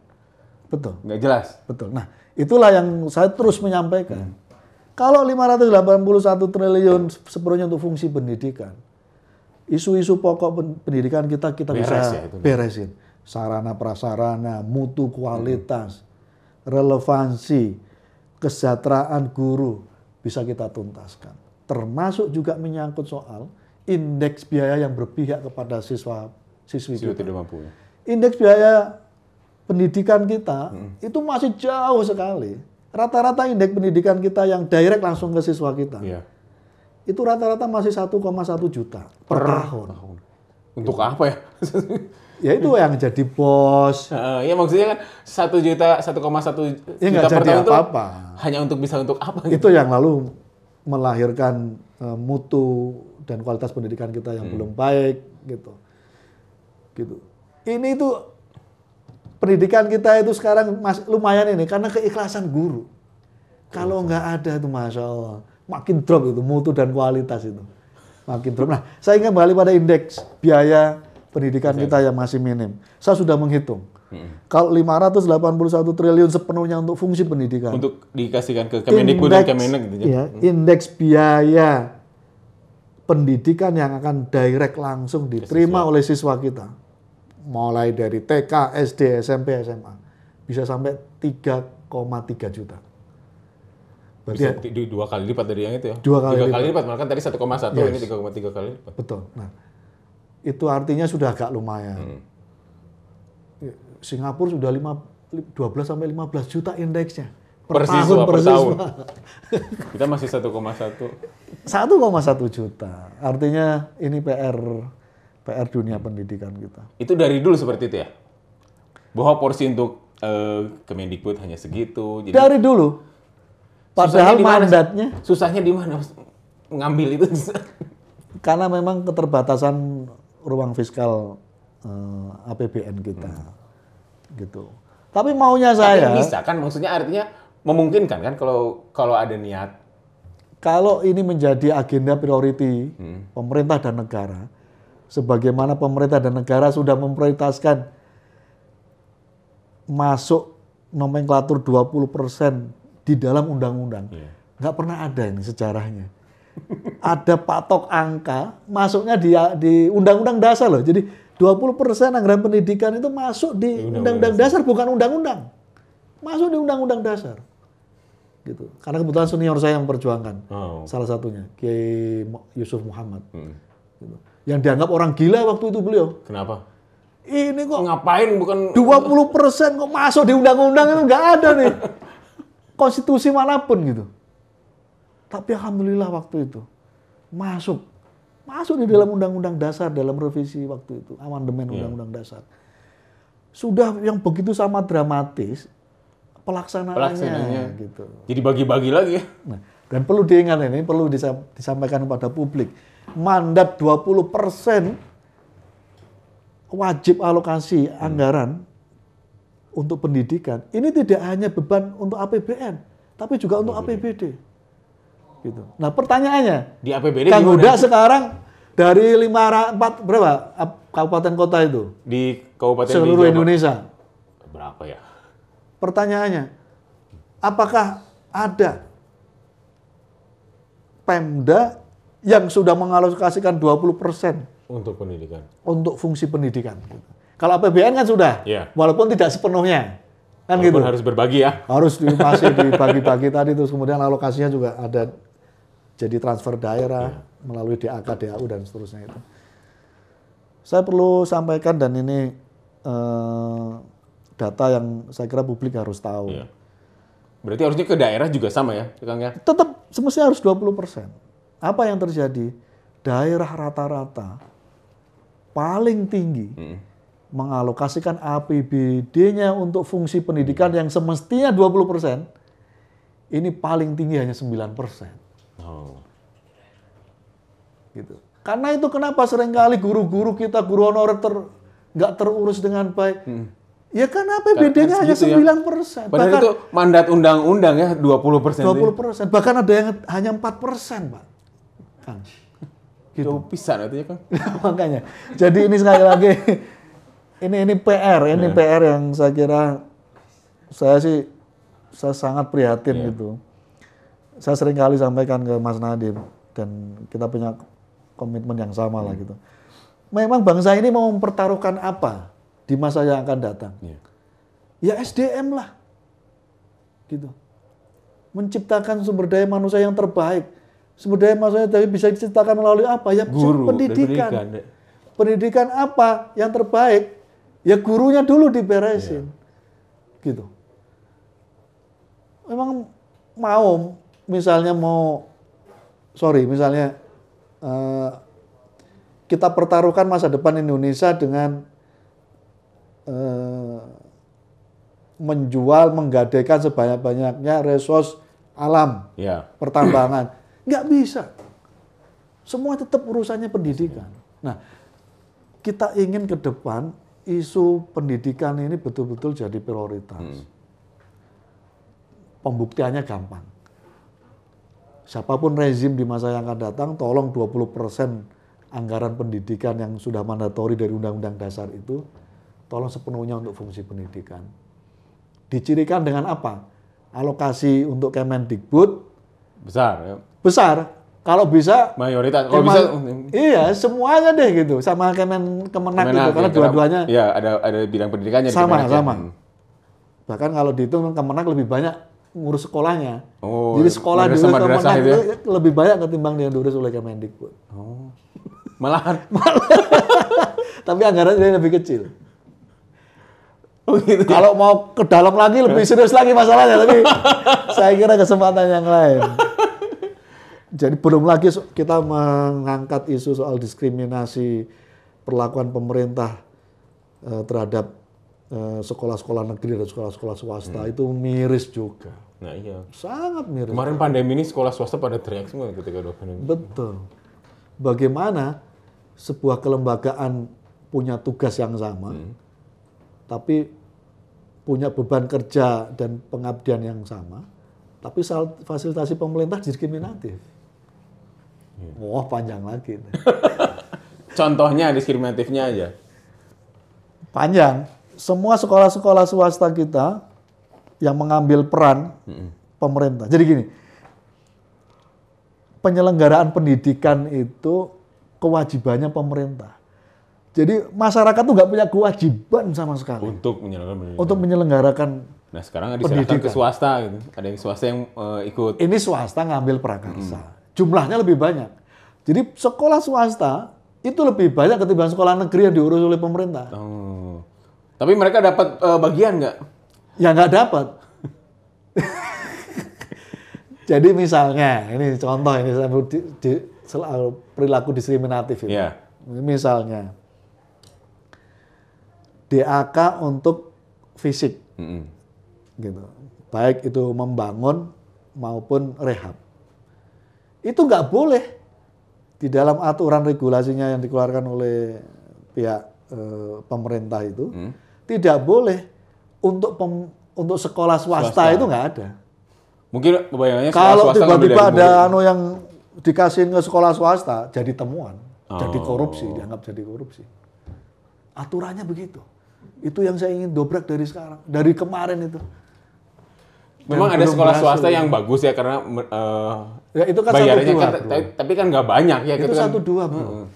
Betul. Nggak jelas. Betul. Nah, itulah yang saya terus menyampaikan. Hmm. Kalau 581 triliun sepenuhnya untuk fungsi pendidikan, isu-isu pokok pendidikan kita kita Beres bisa ya, beresin. Sarana prasarana, mutu kualitas, hmm. relevansi, kesejahteraan guru bisa kita tuntaskan. Termasuk juga menyangkut soal indeks biaya yang berpihak kepada siswa siswi kita. Tidak mampu. Ya. Indeks biaya pendidikan kita hmm. itu masih jauh sekali Rata-rata indeks pendidikan kita yang direct langsung ke siswa kita, ya. itu rata-rata masih 1,1 juta per, per tahun. tahun. Untuk gitu. apa ya? ya itu yang jadi bos. Uh, ya maksudnya kan satu juta, 1,1 juta ya, juta per tahun apa -apa. hanya untuk bisa untuk apa? Gitu? Itu yang lalu melahirkan uh, mutu dan kualitas pendidikan kita yang hmm. belum baik gitu. Gitu. Ini itu pendidikan kita itu sekarang mas, lumayan ini karena keikhlasan guru. Kalau iya. nggak ada itu masya Allah, makin drop itu mutu dan kualitas itu makin drop. Nah, saya ingin kembali pada indeks biaya pendidikan iya. kita yang masih minim. Saya sudah menghitung. Hmm. Kalau 581 triliun sepenuhnya untuk fungsi pendidikan. Untuk dikasihkan ke Kemendikbud dan Kemenek gitu ya. Iya, mm. Indeks biaya pendidikan yang akan direct langsung diterima oleh siswa kita mulai dari TK, SD, SMP, SMA bisa sampai 3,3 juta. Berarti bisa ya, dua kali lipat dari yang itu ya. Dua kali, tiga lipat. kali lipat. Malah kan tadi 1,1 yes. ini 3,3 kali lipat. Betul. Nah, itu artinya sudah agak lumayan. Hmm. Singapura sudah 5, 12 sampai 15 juta indeksnya. Per, per tahun, siswa, per, per tahun. Kita masih 1,1. 1,1 juta. Artinya ini PR PR dunia pendidikan kita. Itu dari dulu seperti itu ya? Bahwa porsi untuk uh, Kemendikbud hanya segitu. Jadi dari dulu. Padahal susahnya dimana, mandatnya. Susahnya di mana ngambil itu? Karena memang keterbatasan ruang fiskal uh, eh, APBN kita. Hmm. Gitu. Tapi maunya saya. Tapi bisa kan maksudnya artinya memungkinkan kan kalau kalau ada niat. Kalau ini menjadi agenda prioriti hmm. pemerintah dan negara, sebagaimana pemerintah dan negara sudah memprioritaskan masuk nomenklatur 20% di dalam undang-undang. Yeah. Nggak pernah ada ini sejarahnya. ada patok angka, masuknya di, di undang-undang dasar loh. Jadi 20% anggaran pendidikan itu masuk di undang-undang dasar, bukan undang-undang. Masuk di undang-undang dasar gitu. Karena kebetulan senior saya yang memperjuangkan oh. salah satunya Kiai Yusuf Muhammad. Hmm. Gitu yang dianggap orang gila waktu itu beliau. Kenapa? Ini kok ngapain bukan 20 persen kok masuk di undang-undang itu nggak ada nih konstitusi manapun gitu. Tapi alhamdulillah waktu itu masuk masuk di dalam undang-undang dasar dalam revisi waktu itu amandemen undang iya. undang-undang dasar sudah yang begitu sama dramatis pelaksanaannya, pelaksanaannya. gitu. Jadi bagi-bagi lagi. Ya. Nah, dan perlu diingat ini perlu disampaikan kepada publik mandat 20 persen wajib alokasi hmm. anggaran untuk pendidikan. Ini tidak hanya beban untuk APBN, tapi juga untuk APBD. Gitu. Nah pertanyaannya, di APBD Kang Huda sekarang dari 54 berapa kabupaten kota itu? Di kabupaten seluruh di Indonesia. Berapa ya? Pertanyaannya, apakah ada Pemda yang sudah mengalokasikan 20 persen untuk pendidikan, untuk fungsi pendidikan. Kalau APBN kan sudah, ya. walaupun tidak sepenuhnya, kan walaupun gitu. Harus berbagi ya. Harus di, masih dibagi-bagi tadi terus kemudian alokasinya juga ada jadi transfer daerah ya. melalui DAK, DAU dan seterusnya itu. Saya perlu sampaikan dan ini eh, data yang saya kira publik harus tahu. Ya. Berarti harusnya ke daerah juga sama ya, Kang ya? Tetap semestinya harus 20 persen. Apa yang terjadi? Daerah rata-rata paling tinggi hmm. mengalokasikan APBD-nya untuk fungsi pendidikan hmm. yang semestinya 20%, ini paling tinggi hanya 9%. Oh. Gitu. Karena itu kenapa seringkali guru-guru kita, guru honorer ter nggak terurus dengan baik. Hmm. Ya karena APBD-nya hanya 9 ya. persen. bahkan, itu mandat undang-undang ya 20 persen. 20 Bahkan ada yang hanya 4 persen, Pak. Kang. Gitu. Jauh pisan artinya kang Makanya. Jadi ini sekali lagi ini ini PR, ini yeah. PR yang saya kira saya sih saya sangat prihatin yeah. gitu. Saya sering kali sampaikan ke Mas nadim dan kita punya komitmen yang sama lah iya. gitu. Memang bangsa ini mau mempertaruhkan apa di masa yang akan datang? Yeah. Ya SDM lah, gitu. Menciptakan sumber daya manusia yang terbaik Sumber daya manusia tapi bisa diciptakan melalui apa? Ya guru, pendidikan. pendidikan. Ya. Pendidikan apa yang terbaik? Ya gurunya dulu diberesin. Yeah. Gitu. Memang mau misalnya mau sorry misalnya uh, kita pertaruhkan masa depan Indonesia dengan uh, menjual menggadaikan sebanyak-banyaknya resource alam yeah. pertambangan Nggak bisa. Semua tetap urusannya pendidikan. Nah, kita ingin ke depan isu pendidikan ini betul-betul jadi prioritas. Hmm. Pembuktiannya gampang. Siapapun rezim di masa yang akan datang, tolong 20% anggaran pendidikan yang sudah mandatori dari Undang-Undang Dasar itu, tolong sepenuhnya untuk fungsi pendidikan. Dicirikan dengan apa? Alokasi untuk Kemendikbud besar ya besar kalau bisa mayoritas oh, kalau bisa oh, iya semuanya deh gitu sama kemen kemenak, kemenak gitu ya, karena dua-duanya ya ada ada bidang pendidikannya sama di sama hmm. bahkan kalau dihitung kemenak lebih banyak ngurus sekolahnya oh, jadi sekolah di kemenak itu ya? lebih banyak ketimbang yang diurus oleh kemendikbud oh. malahan tapi anggarannya lebih kecil Oh gitu. Ya? Kalau mau ke dalam lagi lebih serius lagi masalahnya, tapi saya kira kesempatan yang lain jadi belum lagi kita mengangkat isu soal diskriminasi perlakuan pemerintah eh, terhadap eh, sekolah-sekolah negeri dan sekolah-sekolah swasta hmm. itu miris juga. Nah iya. Sangat miris. Kemarin pandemi ini sekolah swasta pada teriak semua ketika ada pandemi. Betul. Bagaimana sebuah kelembagaan punya tugas yang sama, hmm. tapi punya beban kerja dan pengabdian yang sama, tapi fasilitasi pemerintah diskriminatif. Iya. Wah panjang lagi. Contohnya diskriminatifnya aja. Panjang. Semua sekolah-sekolah swasta kita yang mengambil peran hmm. pemerintah. Jadi gini, penyelenggaraan pendidikan itu kewajibannya pemerintah. Jadi masyarakat tuh nggak punya kewajiban sama sekali. Untuk menyelenggarakan pendidikan. Untuk menyelenggarakan. Nah sekarang ada ke swasta gitu. Ada yang swasta yang uh, ikut. Ini swasta ngambil prakarsa. Hmm jumlahnya lebih banyak. Jadi sekolah swasta itu lebih banyak ketimbang sekolah negeri yang diurus oleh pemerintah. Oh. Tapi mereka dapat uh, bagian nggak? Ya nggak dapat. Jadi misalnya, ini contoh ini di, di, eh, perilaku diskriminatif ini. Yeah. Misalnya, DAK untuk fisik, mm -hmm. gitu. Baik itu membangun maupun rehab. Itu nggak boleh di dalam aturan regulasinya yang dikeluarkan oleh pihak e, pemerintah itu hmm. tidak boleh untuk pem, untuk sekolah swasta, swasta. itu nggak ada. Mungkin bayangannya kalau tiba-tiba ada anu yang dikasih ke sekolah swasta jadi temuan, oh. jadi korupsi, dianggap jadi korupsi. Aturannya begitu. Itu yang saya ingin dobrak dari sekarang, dari kemarin itu. Memang ada sekolah swasta yang ya. bagus ya karena uh, itu kan bayarannya kan dua, kan, tapi kan nggak banyak ya. Itu, gitu kan. satu kan, dua bro. Hmm.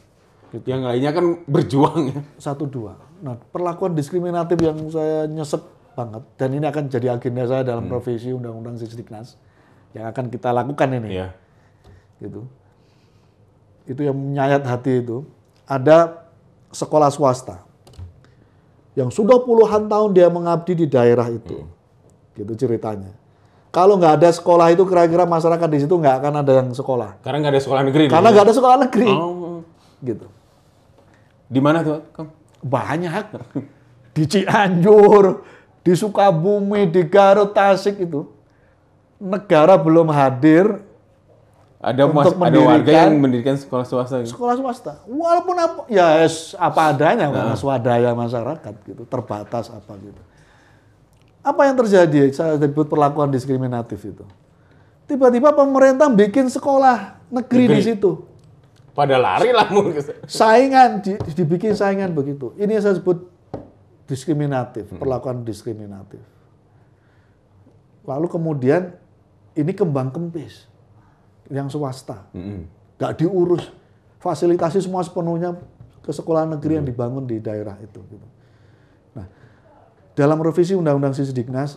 Yang lainnya kan berjuang ya. Satu dua. Nah perlakuan diskriminatif yang saya nyesek banget dan ini akan jadi agenda saya dalam hmm. profesi undang-undang Sisdiknas yang akan kita lakukan ini. Yeah. Gitu. Itu yang menyayat hati itu. Ada sekolah swasta yang sudah puluhan tahun dia mengabdi di daerah itu. Hmm gitu ceritanya. Kalau nggak ada sekolah itu kira-kira masyarakat di situ nggak akan ada yang sekolah. Karena nggak ada sekolah negeri. Karena nggak ada sekolah negeri. Oh. Gitu. Di mana tuh, Banyak. Di Cianjur, di Sukabumi, di Garut, Tasik itu. Negara belum hadir ada untuk mas, ada warga yang mendirikan sekolah swasta gitu. sekolah swasta walaupun apa ya yes, apa adanya nah. swadaya masyarakat gitu terbatas apa gitu apa yang terjadi? Saya sebut perlakuan diskriminatif itu. Tiba-tiba pemerintah bikin sekolah negeri, di situ. Pada lari lah mungkin. Saingan di, dibikin saingan begitu. Ini yang saya sebut diskriminatif, hmm. perlakuan diskriminatif. Lalu kemudian ini kembang kempis yang swasta, hmm. nggak hmm diurus, fasilitasi semua sepenuhnya ke sekolah negeri hmm yang dibangun di daerah itu. Gitu. Dalam revisi Undang-Undang Sisdiknas,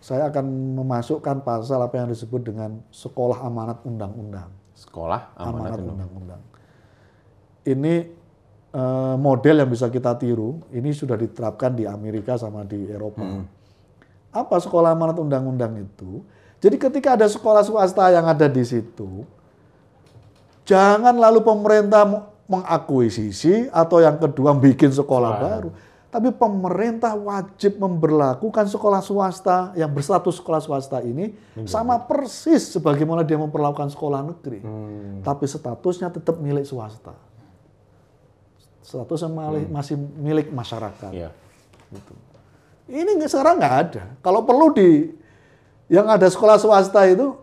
saya akan memasukkan pasal apa yang disebut dengan sekolah amanat undang-undang. Sekolah amanat, undang-undang. Ini uh, model yang bisa kita tiru. Ini sudah diterapkan di Amerika sama di Eropa. Hmm. Apa sekolah amanat undang-undang itu? Jadi ketika ada sekolah swasta yang ada di situ, jangan lalu pemerintah mengakuisisi atau yang kedua bikin sekolah baru. Tapi pemerintah wajib memperlakukan sekolah swasta yang berstatus sekolah swasta ini hmm. sama persis sebagaimana dia memperlakukan sekolah negeri. Hmm. Tapi statusnya tetap milik swasta. Statusnya hmm. masih milik masyarakat. Ya. Gitu. Ini sekarang nggak ada. Kalau perlu di yang ada sekolah swasta itu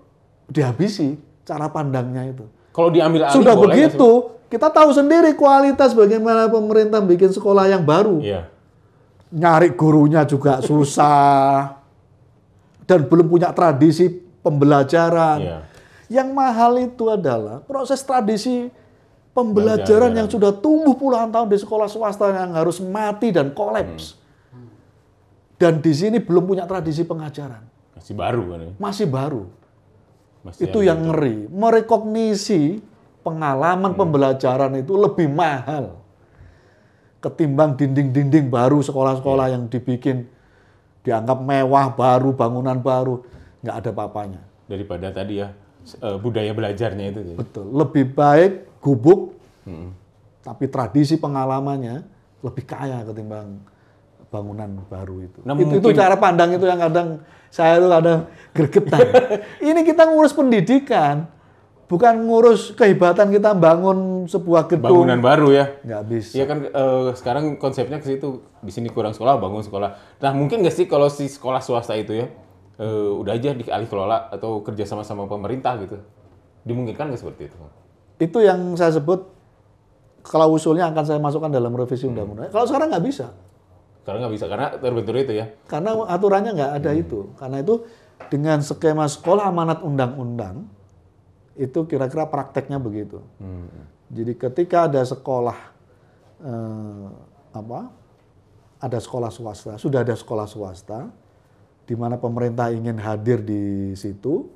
dihabisi cara pandangnya itu. Kalau diambil alih sudah boleh begitu, kita tahu sendiri kualitas bagaimana pemerintah bikin sekolah yang baru. Yeah nyari gurunya juga susah dan belum punya tradisi pembelajaran. Yeah. Yang mahal itu adalah proses tradisi pembelajaran yang sudah tumbuh puluhan tahun di sekolah swasta yang harus mati dan kolaps. Hmm. Dan di sini belum punya tradisi pengajaran. Masih baru kan? Ya? Masih baru. Masih itu yang yang ngeri. Merekognisi pengalaman hmm. pembelajaran itu lebih mahal ketimbang dinding-dinding baru sekolah-sekolah iya. yang dibikin dianggap mewah baru bangunan baru nggak ada papanya daripada tadi ya eh, budaya belajarnya itu ya. betul lebih baik gubuk hmm. tapi tradisi pengalamannya lebih kaya ketimbang bangunan baru itu. Nah, itu, itu cara pandang itu yang kadang saya itu kadang gergetan. ini kita ngurus pendidikan, bukan ngurus kehebatan kita bangun sebuah gedung. Bangunan baru ya. Nggak bisa. Iya kan e, sekarang konsepnya ke situ di sini kurang sekolah bangun sekolah. Nah mungkin nggak sih kalau si sekolah swasta itu ya e, udah aja dialih kelola atau kerja sama sama pemerintah gitu. Dimungkinkan nggak seperti itu? Itu yang saya sebut kalau usulnya akan saya masukkan dalam revisi hmm. undang-undang. Hmm. Kalau sekarang nggak bisa. Sekarang nggak bisa karena terbentur itu ya. Karena aturannya nggak ada hmm. itu. Karena itu dengan skema sekolah amanat undang-undang itu kira-kira prakteknya begitu. Hmm. Jadi ketika ada sekolah eh, apa? Ada sekolah swasta, sudah ada sekolah swasta di mana pemerintah ingin hadir di situ,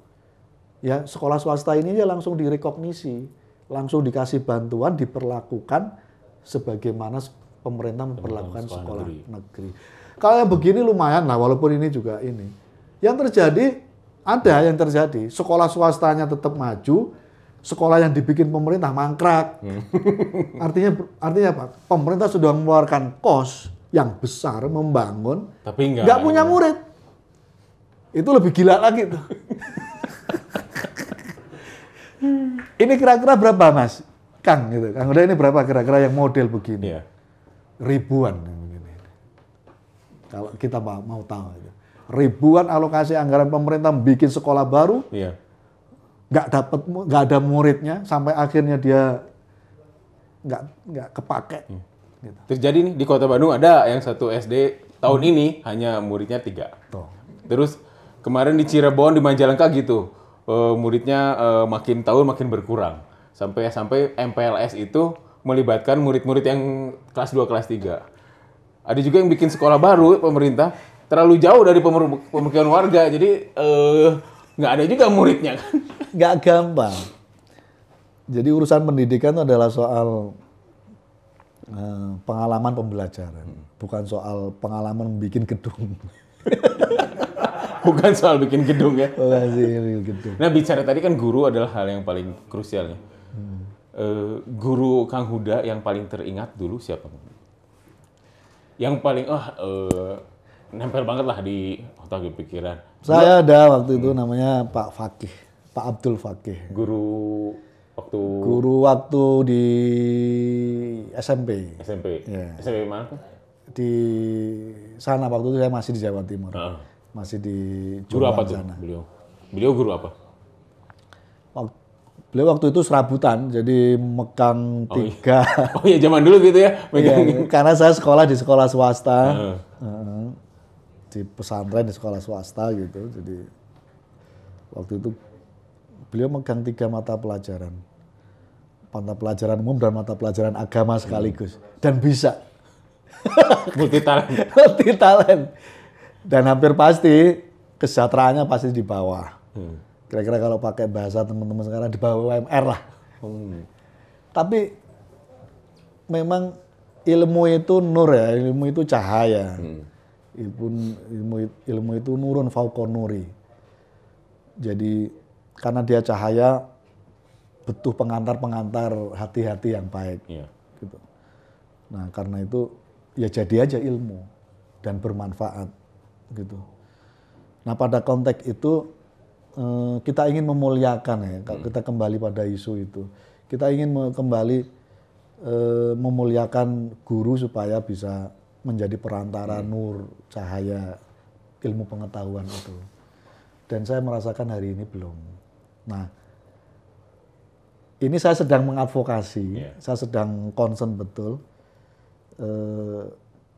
ya sekolah swasta ini ya langsung direkognisi, langsung dikasih bantuan, diperlakukan sebagaimana pemerintah memperlakukan sekolah, sekolah negeri. negeri. Kalau yang begini lumayan lah, walaupun ini juga ini. Yang terjadi ada yang terjadi. Sekolah swastanya tetap maju, sekolah yang dibikin pemerintah mangkrak. Hmm. artinya artinya apa? Pemerintah sudah mengeluarkan kos yang besar membangun, tapi enggak, enggak punya murid. Itu lebih gila lagi tuh. ini kira-kira berapa mas? Kang gitu. Kang udah ini berapa kira-kira yang model begini? Yeah. Ribuan Kalau kita mau tahu ribuan alokasi anggaran pemerintah bikin sekolah baru, yeah. nggak dapat nggak ada muridnya sampai akhirnya dia nggak nggak kepake. Hmm. Gitu. Terjadi nih di Kota Bandung ada yang satu SD tahun hmm. ini hanya muridnya tiga. Tuh. Terus kemarin di Cirebon di Majalengka gitu uh, muridnya uh, makin tahun makin berkurang sampai sampai MPLS itu melibatkan murid-murid yang kelas 2 kelas 3. Ada juga yang bikin sekolah baru pemerintah terlalu jauh dari pemukiman warga jadi eh, nggak ada juga muridnya kan nggak gampang jadi urusan pendidikan itu adalah soal eh, pengalaman pembelajaran bukan soal pengalaman bikin gedung bukan soal bikin gedung ya gedung nah bicara tadi kan guru adalah hal yang paling krusialnya. hmm. uh, guru Kang Huda yang paling teringat dulu siapa yang paling oh uh, nempel banget lah di otak di pikiran. Saya ada waktu itu namanya Pak Fakih, Pak Abdul Fakih. Guru waktu guru waktu di SMP. SMP. Ya. SMP mana? Di sana waktu itu saya masih di Jawa Timur. Uh. Masih di Guru apa tuh beliau? Beliau guru apa? Beliau waktu itu serabutan, jadi megang oh, iya. tiga. Oh iya, zaman dulu gitu ya? Megang. Iya, karena saya sekolah di sekolah swasta. Uh. Uh, di pesantren di sekolah swasta gitu. Jadi waktu itu beliau megang tiga mata pelajaran. Mata pelajaran umum dan mata pelajaran agama sekaligus. Dan bisa. Multi talent. Multi talent. Dan hampir pasti kesejahteraannya pasti di bawah. Hmm. Kira-kira kalau pakai bahasa teman-teman sekarang di bawah UMR lah. Hmm. Tapi memang ilmu itu nur ya, ilmu itu cahaya. Hmm ilmu, ilmu, ilmu itu nurun faukonuri, Jadi karena dia cahaya, butuh pengantar-pengantar hati-hati yang baik. Iya. Gitu. Nah karena itu ya jadi aja ilmu dan bermanfaat gitu. Nah pada konteks itu eh, kita ingin memuliakan ya, kalau hmm. kita kembali pada isu itu. Kita ingin kembali eh, memuliakan guru supaya bisa menjadi perantara hmm. nur cahaya ilmu pengetahuan itu. Dan saya merasakan hari ini belum. Nah, ini saya sedang mengadvokasi, yeah. saya sedang concern betul. Eh,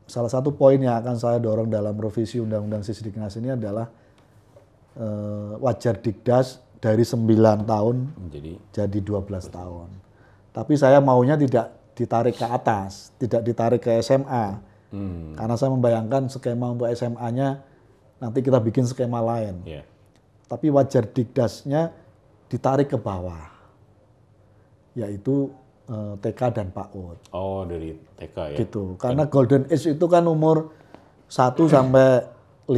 salah satu poin yang akan saya dorong dalam revisi Undang-Undang Sisdiknas ini adalah eh, wajar dikdas dari 9 tahun jadi, jadi 12 tahun. Tapi saya maunya tidak ditarik ke atas, tidak ditarik ke SMA, Hmm. Karena saya membayangkan skema untuk SMA-nya nanti kita bikin skema lain. Yeah. Tapi wajar dikdasnya ditarik ke bawah, yaitu uh, eh, TK dan PAUD. Oh, dari TK ya. Gitu. Iya. Karena dan... Golden Age itu kan umur 1 sampai 5,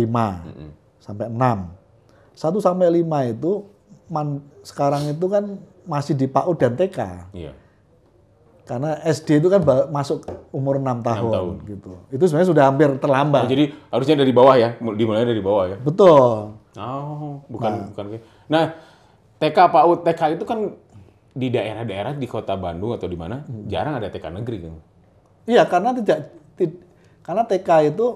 sampai 6. 1 sampai 5 itu man, sekarang itu kan masih di PAUD dan TK. Yeah karena SD itu kan masuk umur 6 tahun, 6 tahun. gitu. Itu sebenarnya sudah hampir terlambat. Nah, jadi harusnya dari bawah ya, dimulai dari bawah ya. Betul. Oh, bukan nah. bukan. Nah, TK PAUD TK itu kan di daerah-daerah di Kota Bandung atau di mana hmm. jarang ada TK negeri kan. Iya, karena tidak karena TK itu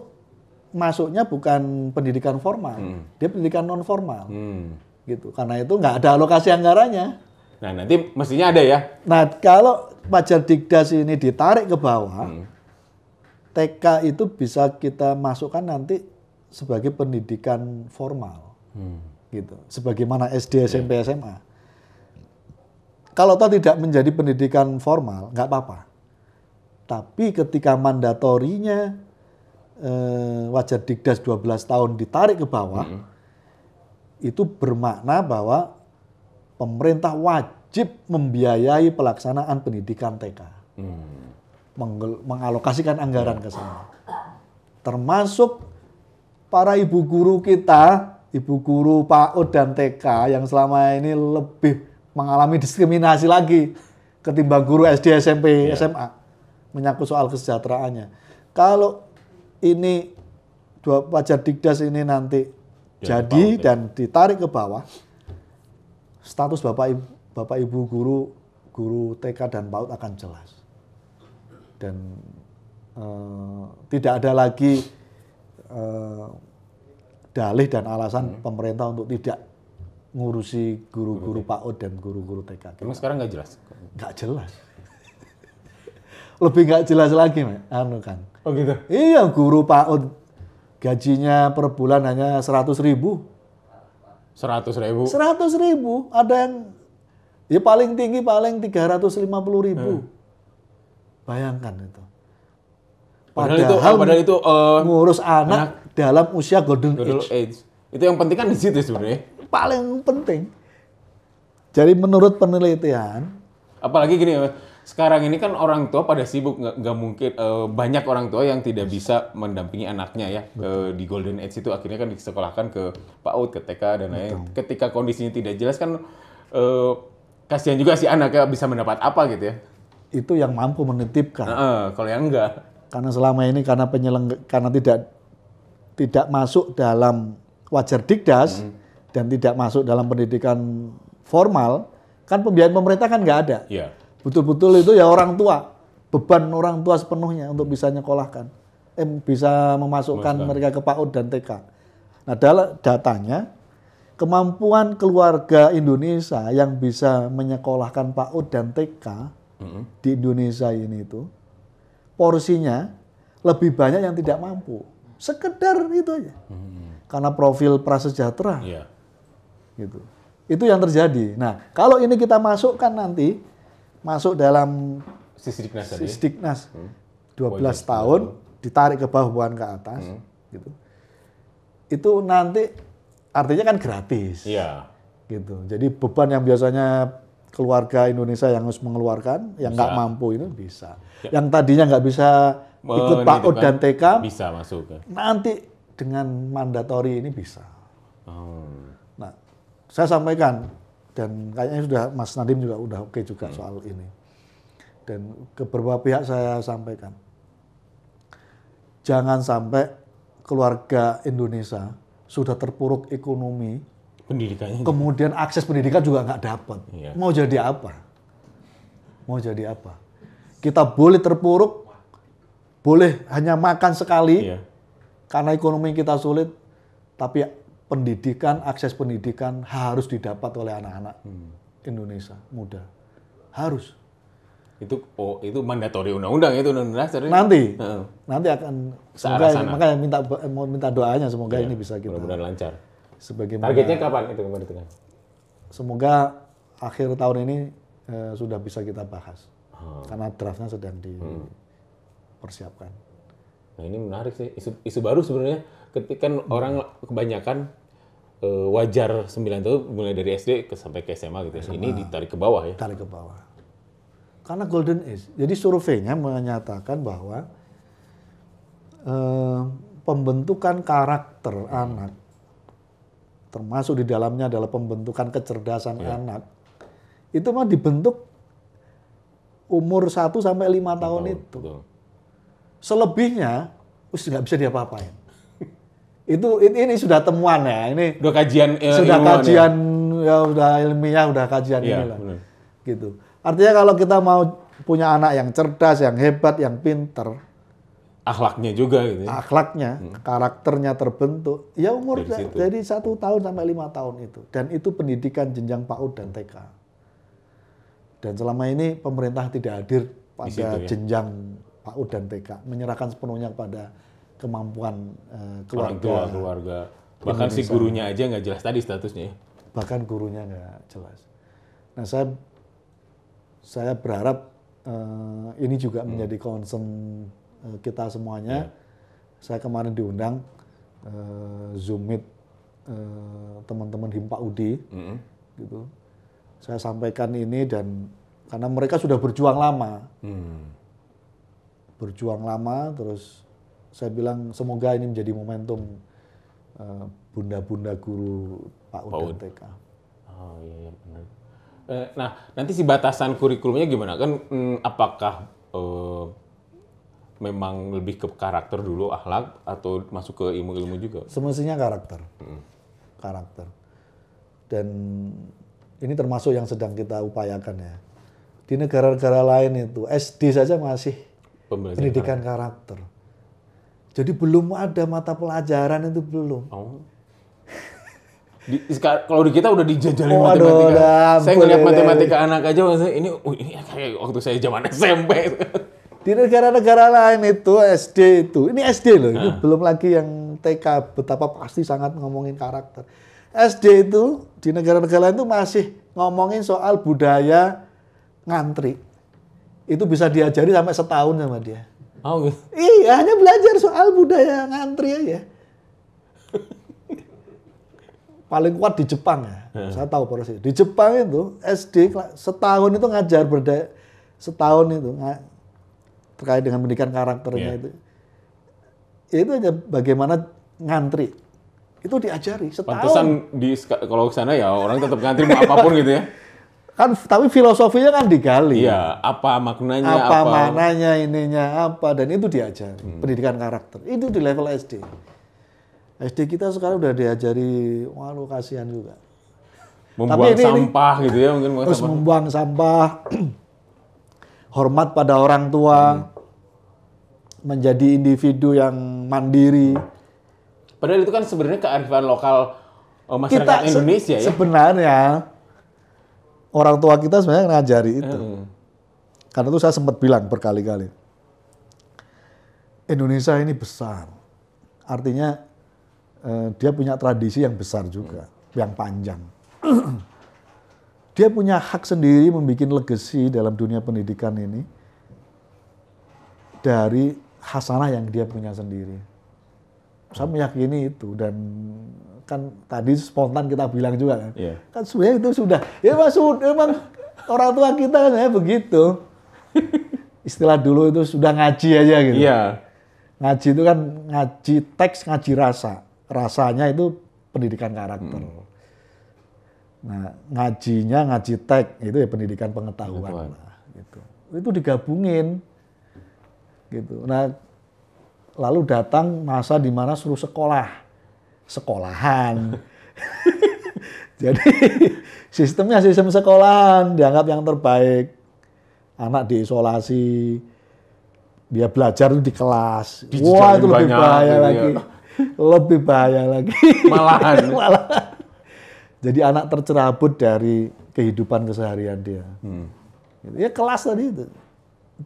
masuknya bukan pendidikan formal, hmm. dia pendidikan non formal. Hmm. Gitu. Karena itu nggak ada alokasi anggarannya. Nah, nanti mestinya ada ya. Nah, kalau pajar dikdas ini ditarik ke bawah, hmm. TK itu bisa kita masukkan nanti sebagai pendidikan formal. Hmm. Gitu. Sebagaimana SD, iya. SMP, yeah. SMA. Kalau toh tidak menjadi pendidikan formal, nggak apa-apa. Tapi ketika mandatorinya eh, wajar dikdas 12 tahun ditarik ke bawah, hmm. itu bermakna bahwa pemerintah wajib membiayai pelaksanaan pendidikan TK. Hmm. Mengalokasikan anggaran ke sana. Termasuk para ibu guru kita, ibu guru PAUD dan TK yang selama ini lebih mengalami diskriminasi lagi ketimbang guru SD, SMP, yeah. SMA menyangkut soal kesejahteraannya. Kalau ini dua pajak dikdas ini nanti jadi, jadi ya. dan ditarik ke bawah, status Bapak Ibu, Bapak Ibu guru guru TK dan PAUD akan jelas. Dan uh, tidak ada lagi uh, dalih dan alasan hmm. pemerintah untuk tidak ngurusi guru-guru PAUD dan guru-guru TK. Emang sekarang nggak jelas. Nggak jelas. Lebih nggak jelas lagi, Mek. Anu kan. Oh gitu. Iya, guru PAUD gajinya per bulan hanya 100 ribu Seratus ribu? Seratus ribu. Ada yang ya paling tinggi paling tiga ribu. Hmm. Bayangkan itu. Padahal, padahal itu, padahal itu uh, eh, ngurus anak, anak dalam usia golden, golden age. age. Itu yang penting kan di situ sebenarnya. Paling penting. Jadi menurut penelitian, apalagi gini sekarang ini kan orang tua pada sibuk nggak mungkin uh, banyak orang tua yang tidak bisa mendampingi anaknya ya uh, di golden age itu akhirnya kan disekolahkan ke PAUD ke TK dan lain ketika kondisinya tidak jelas kan uh, kasihan juga si anaknya bisa mendapat apa gitu ya itu yang mampu menitipkan uh, kalau yang enggak karena selama ini karena penyeleng karena tidak tidak masuk dalam wajar dikdas hmm. dan tidak masuk dalam pendidikan formal kan pembiayaan pemerintah kan nggak ada yeah Betul-betul itu ya orang tua. Beban orang tua sepenuhnya untuk bisa nyekolahkan. Eh, bisa memasukkan mereka ke PAUD dan TK. Nah, datanya kemampuan keluarga Indonesia yang bisa menyekolahkan PAUD dan TK mm-hmm. di Indonesia ini itu porsinya lebih banyak yang tidak mampu. Sekedar itu aja. Mm-hmm. Karena profil prasejahtera. Yeah. Gitu. Itu yang terjadi. Nah, kalau ini kita masukkan nanti masuk dalam Sisdiknas Sisdiknas hmm. 12 tahun ditarik ke bawah bukan ke atas hmm. gitu. Itu nanti artinya kan gratis. ya. Gitu. Jadi beban yang biasanya keluarga Indonesia yang harus mengeluarkan yang nggak mampu itu bisa. Ya. Yang tadinya nggak bisa ikut PAUD dan TK bisa masuk. Nanti dengan mandatori ini bisa. Oh. Nah, saya sampaikan dan kayaknya sudah Mas Nadim juga udah oke okay juga hmm. soal ini. Dan ke beberapa pihak saya sampaikan, jangan sampai keluarga Indonesia sudah terpuruk ekonomi, pendidikannya, kemudian juga. akses pendidikan juga nggak dapat. Iya. Mau jadi apa? Mau jadi apa? Kita boleh terpuruk, boleh hanya makan sekali, iya. karena ekonomi kita sulit, tapi pendidikan, akses pendidikan harus didapat oleh anak-anak hmm. Indonesia muda. Harus. Itu oh, itu mandatori undang-undang itu undang-undang nanti Hmm. nanti akan semoga ini, makanya minta mau minta doanya semoga ya, ini bisa kita mudah lancar. Sebagai targetnya kapan itu kemarin Semoga akhir tahun ini eh, sudah bisa kita bahas. Hmm. Karena draftnya sedang dipersiapkan. Hmm. Nah, ini menarik sih isu isu baru sebenarnya ketika kan hmm. orang kebanyakan uh, wajar 9 tahun mulai dari SD ke sampai ke SMA gitu. SMA. Ya. Ini ditarik ke bawah ya. Tarik ke bawah. Karena golden age. Jadi surveinya menyatakan bahwa uh, pembentukan karakter hmm. anak termasuk di dalamnya adalah pembentukan kecerdasan ya. anak. Itu mah dibentuk umur 1 sampai 5 tahun tahun itu. Betul. Selebihnya, usia nggak bisa diapa-apain. Itu ini sudah temuan ya. Ini sudah kajian ya, sudah kajian ya. ya sudah ilmiah, sudah kajian ya, inilah. Gitu. Artinya kalau kita mau punya anak yang cerdas, yang hebat, yang pinter, akhlaknya juga gitu. Ya? Akhlaknya, hmm. karakternya terbentuk. Ya umur dari, satu tahun sampai lima tahun itu. Dan itu pendidikan jenjang PAUD dan TK. Dan selama ini pemerintah tidak hadir pada situ, ya? jenjang PAUD dan TK, menyerahkan sepenuhnya kepada kemampuan uh, eh, keluarga. Orang tua, keluarga. Bahkan Indonesia. si gurunya aja nggak jelas tadi statusnya ya. Bahkan gurunya nggak jelas. Nah saya saya berharap uh, ini juga hmm. menjadi concern uh, kita semuanya. Yeah. Saya kemarin diundang uh, Zoom meet uh, teman-teman Himpa Udi, hmm. gitu. Saya sampaikan ini dan karena mereka sudah berjuang lama, hmm. berjuang lama terus saya bilang semoga ini menjadi momentum eh, bunda-bunda uh, guru Pak PAUD. TK. Oh iya, iya benar. Eh, nah nanti si batasan kurikulumnya gimana kan? Hmm, apakah uh, memang lebih ke karakter dulu akhlak atau masuk ke ilmu-ilmu juga? Semestinya karakter, hmm. karakter. Dan ini termasuk yang sedang kita upayakan ya. Di negara-negara lain itu SD saja masih Pembelajaran pendidikan karakter. karakter jadi belum ada mata pelajaran itu belum. Oh. Di, kalau di kita udah dijajali oh, matematika. Aduh, udah, saya ngeliat matematika anak aja maksudnya ini oh, ini kayak waktu saya zaman SMP. Di negara-negara lain itu SD itu. Ini SD loh, ini ah. belum lagi yang TK betapa pasti sangat ngomongin karakter. SD itu di negara-negara lain itu masih ngomongin soal budaya ngantri. Itu bisa diajari sampai setahun sama dia. Oh. Iya, hanya belajar soal budaya ngantri aja. Paling kuat di Jepang ya. Hmm. Saya tahu proses. Di Jepang itu SD setahun itu ngajar berdaya setahun itu terkait dengan pendidikan karakternya yeah. itu. Itu aja bagaimana ngantri. Itu diajari setahun. Pantesan di kalau ke sana ya orang tetap ngantri apapun gitu ya. kan tapi filosofinya kan digali. Iya, apa maknanya apa, apa mananya ininya apa dan itu diajari hmm. pendidikan karakter. Itu di level SD. SD kita sekarang udah diajari waduh kasihan juga. Membuang tapi ini, sampah ini, gitu ya mungkin terus sampah. membuang sampah. hormat pada orang tua. Hmm. Menjadi individu yang mandiri. Padahal itu kan sebenarnya kearifan lokal eh, masyarakat kita, Indonesia se ya. Sebenarnya orang tua kita sebenarnya ngajari itu. Hmm. Karena itu saya sempat bilang berkali-kali. Indonesia ini besar. Artinya eh, dia punya tradisi yang besar juga, hmm. yang panjang. dia punya hak sendiri membuat legasi dalam dunia pendidikan ini dari hasanah yang dia punya sendiri saya meyakini itu dan kan tadi spontan kita bilang juga kan yeah. kan sebenarnya itu sudah ya maksud emang orang tua kita kan ya begitu istilah dulu itu sudah ngaji aja gitu yeah. ngaji itu kan ngaji teks ngaji rasa rasanya itu pendidikan karakter hmm. nah ngajinya ngaji teks itu ya pendidikan pengetahuan lah, gitu itu digabungin gitu nah lalu datang masa di mana suruh sekolah sekolahan. Jadi sistemnya sistem sekolahan dianggap yang terbaik. Anak diisolasi, dia belajar di kelas. Di Wah itu lebih bahaya ya. lagi, lebih bahaya lagi. Malahan. Malahan. Jadi anak tercerabut dari kehidupan keseharian dia. Hmm. Ya kelas tadi itu,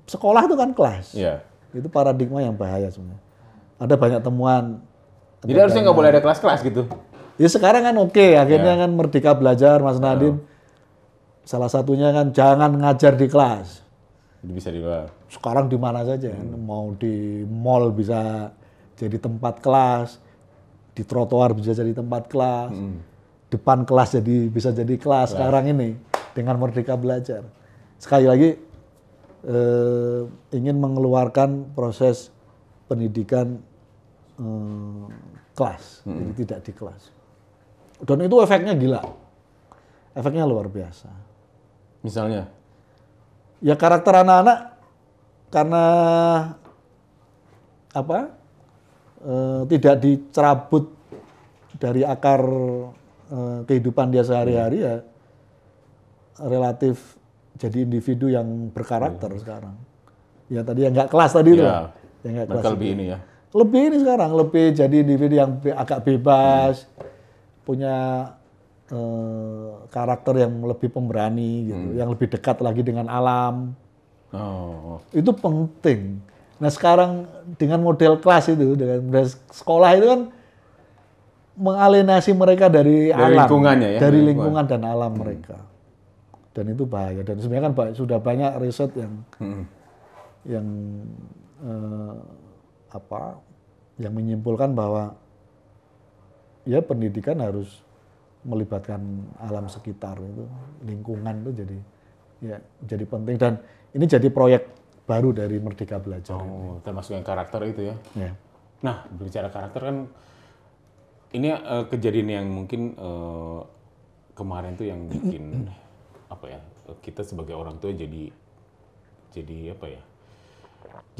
sekolah itu kan kelas. Yeah itu paradigma yang bahaya sebenarnya. Ada banyak temuan. Ada Jadi harusnya nggak boleh ada kelas-kelas gitu. Ya sekarang kan oke, okay. akhirnya yeah. kan merdeka belajar Mas iya. Nadim. Yeah. Salah satunya kan jangan ngajar di kelas. Bisa di luar. Sekarang di mana saja kan? hmm. kan, mau di mall bisa jadi tempat kelas, di trotoar bisa jadi tempat kelas, hmm. depan kelas jadi bisa jadi kelas, kelas sekarang ini dengan merdeka belajar. Sekali lagi eh, ingin mengeluarkan proses pendidikan eh, kelas, hmm. jadi tidak di kelas. Dan itu efeknya gila, efeknya luar biasa. Misalnya? Ya karakter anak-anak karena apa? Eh, tidak dicerabut dari akar eh, kehidupan dia sehari-hari ya relatif jadi individu yang berkarakter ya. sekarang. Ya tadi yang nggak kelas tadi ya. itu Ya, Yang nggak nah, kelas. Lebih itu. ini ya. Lebih ini sekarang, lebih jadi individu yang agak bebas, hmm. punya eh, karakter yang lebih pemberani gitu, hmm. yang lebih dekat lagi dengan alam. Oh. Itu penting. Nah sekarang dengan model kelas itu, dengan model sekolah itu kan mengalienasi mereka dari, dari alam, lingkungannya ya, dari lingkungan, lingkungan dan alam hmm. mereka dan itu bahaya dan sebenarnya kan sudah banyak riset yang hmm. yang eh, apa yang menyimpulkan bahwa ya pendidikan harus melibatkan alam sekitar itu lingkungan itu jadi ya jadi penting dan ini jadi proyek baru dari Merdeka Belajar. Oh, ini. termasuk yang karakter itu ya. yeah. Nah, berbicara karakter kan ini uh, kejadian yang mungkin uh, kemarin tuh yang bikin apa ya eh, kita sebagai orang tua jadi jadi apa ya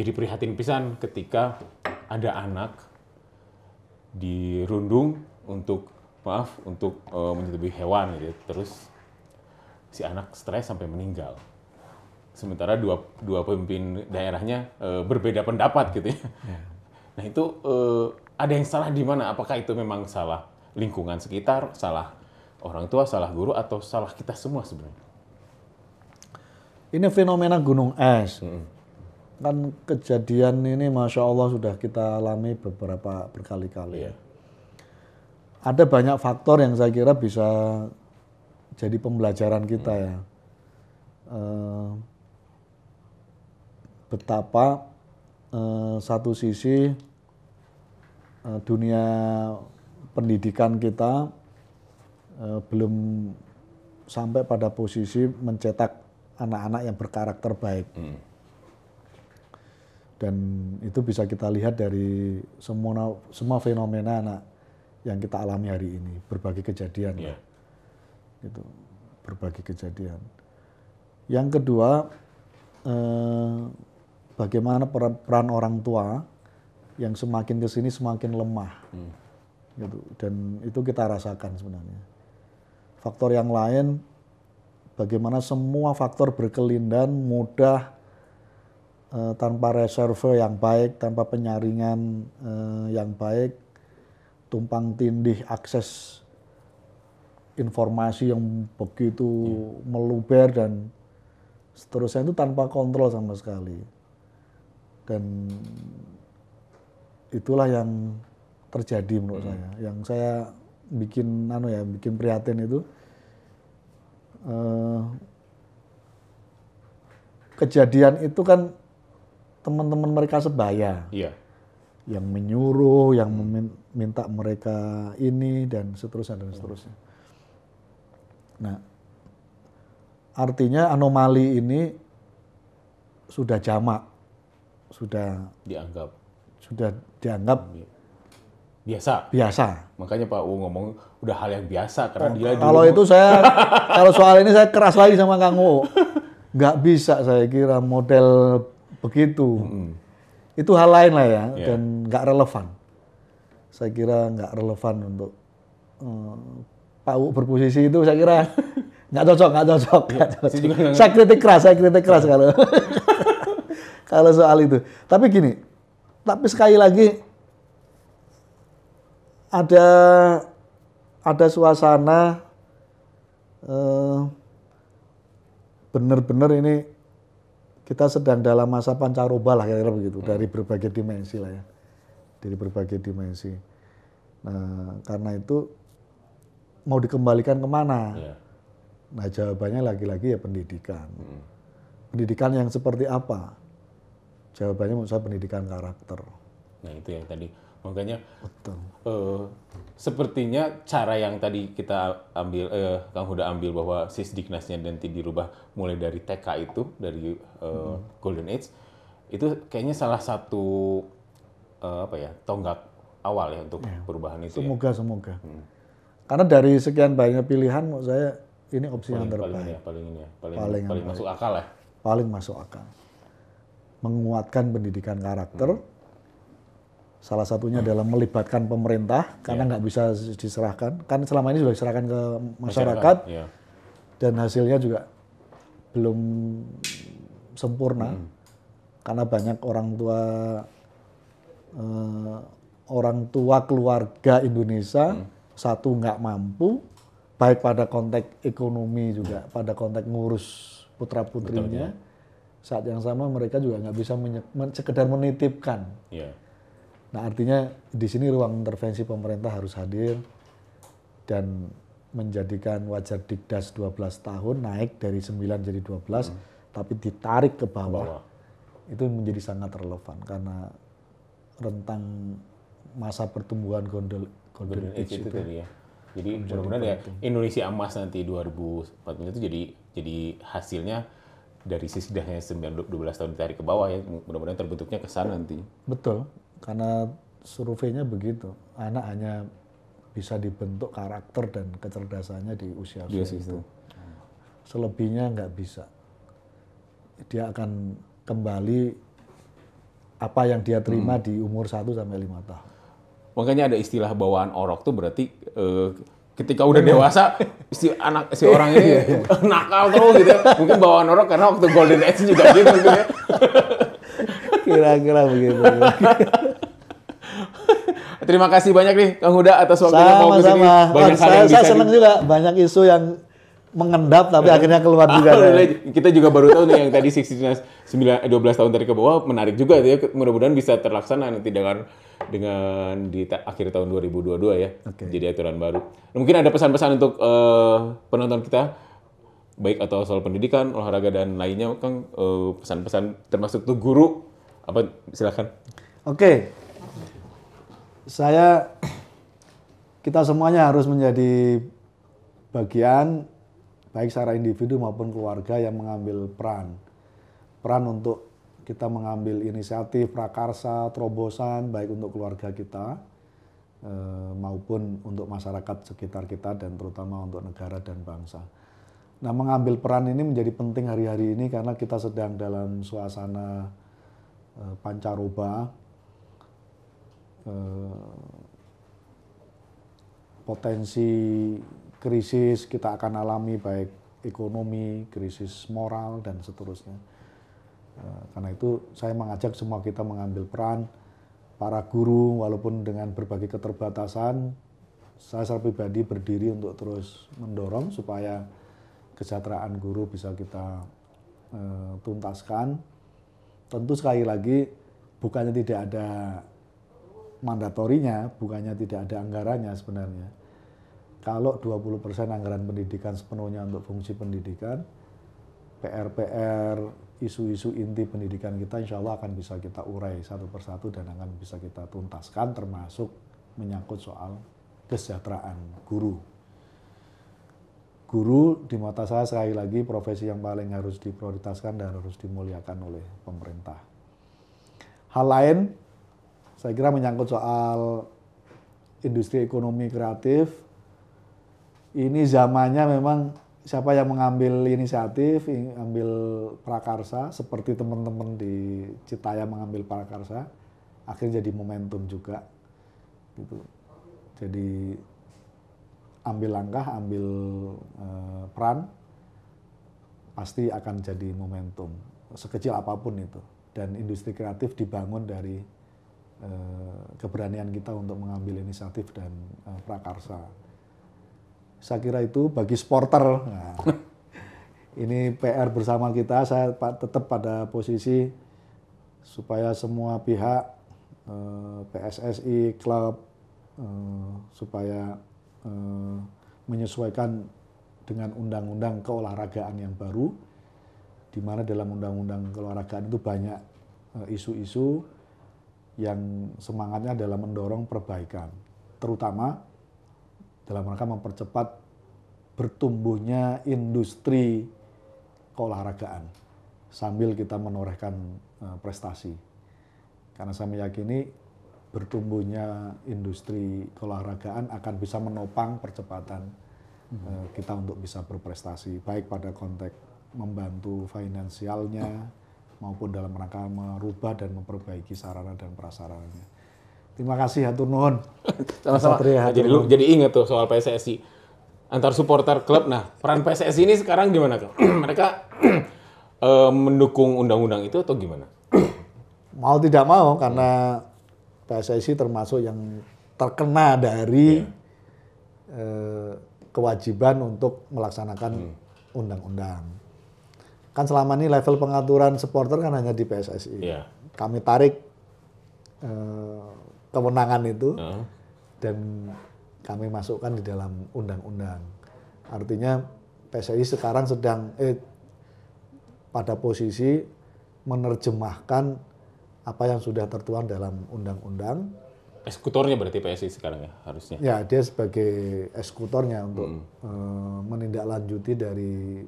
jadi prihatin pisan ketika ada anak dirundung untuk maaf untuk uh, eh, menyetubuhi hewan gitu terus si anak stres sampai meninggal sementara dua dua pemimpin daerahnya uh, berbeda pendapat gitu ya. ya. Nah itu uh, ada yang salah di mana? Apakah itu memang salah lingkungan sekitar, salah orang tua, salah guru, atau salah kita semua sebenarnya? Ini fenomena gunung es. Hmm. Kan kejadian ini Masya Allah sudah kita alami beberapa berkali-kali. Yeah. Ada banyak faktor yang saya kira bisa jadi pembelajaran kita hmm. ya. Uh, betapa uh, satu sisi uh, dunia pendidikan kita Eh, belum sampai pada posisi mencetak anak-anak yang berkarakter baik. Hmm. Dan itu bisa kita lihat dari semua semua fenomena anak yang kita alami hari ini, berbagai kejadian yeah. Ya. Gitu, berbagai kejadian. Yang kedua, eh, bagaimana peran, peran orang tua yang semakin kesini semakin lemah. Hmm. Gitu. Dan itu kita rasakan sebenarnya faktor yang lain bagaimana semua faktor berkelindan mudah eh, tanpa reserve yang baik, tanpa penyaringan eh, yang baik, tumpang tindih akses informasi yang begitu yeah. meluber dan seterusnya itu tanpa kontrol sama sekali. Dan itulah yang terjadi menurut hmm. saya. Yang saya bikin anu ya bikin prihatin itu uh, kejadian itu kan teman-teman mereka sebaya iya. yang menyuruh yang meminta mereka ini dan seterusnya dan seterusnya nah artinya anomali ini sudah jamak sudah dianggap sudah dianggap iya biasa biasa makanya Pak Uu ngomong udah hal yang biasa karena oh, dia kalau dulu... itu saya kalau soal ini saya keras lagi sama Kang Uu nggak bisa saya kira model begitu hmm itu hal lain lah ya yeah. dan nggak relevan saya kira nggak relevan untuk um, Pak Uu berposisi itu saya kira nggak cocok nggak cocok, ya, gak cocok. Saya, saya kritik keras saya kritik keras iya. kalau kalau soal itu tapi gini tapi sekali lagi ada ada suasana eh, bener-bener eh, ini kita sedang dalam masa pancaroba lah kira-kira begitu hmm. dari berbagai dimensi lah ya dari berbagai dimensi nah karena itu mau dikembalikan kemana yeah. nah jawabannya lagi-lagi ya pendidikan hmm. pendidikan yang seperti apa jawabannya menurut saya pendidikan karakter nah itu yang tadi Makanya betul. Uh, sepertinya cara yang tadi kita ambil eh, Kang Huda ambil bahwa sisdiknasnya nanti dirubah mulai dari TK itu dari eh, hmm. Golden Age itu kayaknya salah satu eh, apa ya tonggak awal ya untuk ya. perubahan itu. Ya. Semoga ya. semoga. Hmm. Karena dari sekian banyak pilihan mau saya ini opsi paling, yang terbaik. Ya, paling ini ya, paling ya, paling, paling, paling masuk akal ya. Paling masuk akal. Menguatkan pendidikan karakter. Hmm Salah satunya adalah melibatkan pemerintah karena ya. nggak yeah. bisa diserahkan. Kan selama ini sudah diserahkan ke masyarakat, masyarakat yeah. dan hasilnya juga belum sempurna hmm. karena banyak orang tua eh, orang tua keluarga Indonesia hmm. satu nggak mampu baik pada konteks ekonomi juga hmm. pada konteks ngurus putra putrinya ya. saat yang sama mereka juga nggak bisa men sekedar menitipkan. Yeah Nah artinya di sini ruang intervensi pemerintah harus hadir dan menjadikan wajar dikdas 12 tahun naik dari 9 jadi 12 hmm. tapi ditarik ke bawah, bawah itu menjadi sangat relevan karena rentang masa pertumbuhan gondol gondol age itu, itu tadi ya. Jadi mudah-mudahan ya Indonesia emas nanti 2045 itu jadi jadi hasilnya dari sisi dahnya 9 12 tahun ditarik ke bawah ya mudah-mudahan terbentuknya kesan nanti. Betul karena surveinya begitu anak hanya bisa dibentuk karakter dan kecerdasannya di usia usia yes, itu selebihnya nggak bisa dia akan kembali apa yang dia terima hmm. di umur 1 sampai lima tahun makanya ada istilah bawaan orok tuh berarti uh, ketika udah iya. dewasa si anak si orang ini iya, iya. nakal terus gitu ya. mungkin bawaan orok karena waktu golden age juga gitu ya kira-kira begitu Terima kasih banyak nih Kang Huda atas waktunya sama, mau sama. sini. Banyak hal yang saya, saya senang juga banyak isu yang mengendap tapi iya. akhirnya keluar juga. Alhamdulillah, kita juga baru tahu nih yang tadi 69, 12 eh, tahun dari ke bawah menarik juga ya. Mudah-mudahan bisa terlaksana nanti dengan dengan di ta akhir tahun 2022 ya. Okay. Jadi aturan baru. Nah, mungkin ada pesan-pesan untuk uh, penonton kita baik atau soal pendidikan, olahraga dan lainnya Kang eh, pesan-pesan uh, termasuk tuh guru apa silakan. Oke. Okay saya kita semuanya harus menjadi bagian baik secara individu maupun keluarga yang mengambil peran. Peran untuk kita mengambil inisiatif, prakarsa, terobosan baik untuk keluarga kita eh, maupun untuk masyarakat sekitar kita dan terutama untuk negara dan bangsa. Nah, mengambil peran ini menjadi penting hari-hari ini karena kita sedang dalam suasana eh, pancaroba Eh, potensi krisis kita akan alami baik ekonomi, krisis moral dan seterusnya. Eh, karena itu saya mengajak semua kita mengambil peran para guru walaupun dengan berbagai keterbatasan saya secara pribadi berdiri untuk terus mendorong supaya kesejahteraan guru bisa kita e, tuntaskan. Tentu sekali lagi bukannya tidak ada mandatorinya, bukannya tidak ada anggarannya sebenarnya. Kalau 20% anggaran pendidikan sepenuhnya untuk fungsi pendidikan, PR-PR, isu-isu inti pendidikan kita insya Allah akan bisa kita urai satu persatu dan akan bisa kita tuntaskan termasuk menyangkut soal kesejahteraan guru. Guru di mata saya sekali lagi profesi yang paling harus diprioritaskan dan harus dimuliakan oleh pemerintah. Hal lain saya kira menyangkut soal industri ekonomi kreatif. Ini zamannya memang siapa yang mengambil inisiatif, ambil prakarsa, seperti teman-teman di Citaya mengambil prakarsa, akhirnya jadi momentum juga, gitu. Jadi ambil langkah, ambil uh, peran, pasti akan jadi momentum sekecil apapun itu. Dan industri kreatif dibangun dari Eh, keberanian kita untuk mengambil inisiatif dan eh, prakarsa. Saya kira itu bagi supporter. nah, ini PR bersama kita. Saya tetap pada posisi supaya semua pihak eh, PSSI, klub, supaya menyesuaikan dengan undang-undang keolahragaan yang baru, di mana dalam undang-undang keolahragaan itu banyak isu-isu yang semangatnya adalah mendorong perbaikan, terutama dalam rangka mempercepat bertumbuhnya industri keolahragaan sambil kita menorehkan eh, prestasi. Karena saya meyakini bertumbuhnya industri keolahragaan akan bisa menopang percepatan hmm. Eh, kita untuk bisa berprestasi baik pada konteks membantu finansialnya, maupun dalam rangka merubah dan memperbaiki sarana dan prasarannya. Terima kasih Hatur Nuhun. Sama-sama. Nah, jadi jadi ingat tuh soal PSSI. Antar supporter klub nah, peran PSSI ini sekarang gimana tuh? Mereka eh, mendukung undang-undang itu atau gimana? mau tidak mau karena PSSI termasuk yang terkena dari yeah. eh, kewajiban untuk melaksanakan hmm. undang-undang. Hmm kan selama ini level pengaturan supporter kan hanya di PSSI. Yeah. Kami tarik uh, kewenangan itu uh. dan kami masukkan di dalam undang-undang. Artinya PSSI sekarang sedang eh, pada posisi menerjemahkan apa yang sudah tertuang dalam undang-undang. Eksekutornya berarti PSSI sekarang ya harusnya. Ya dia sebagai eksekutornya untuk hmm. Eh, menindaklanjuti dari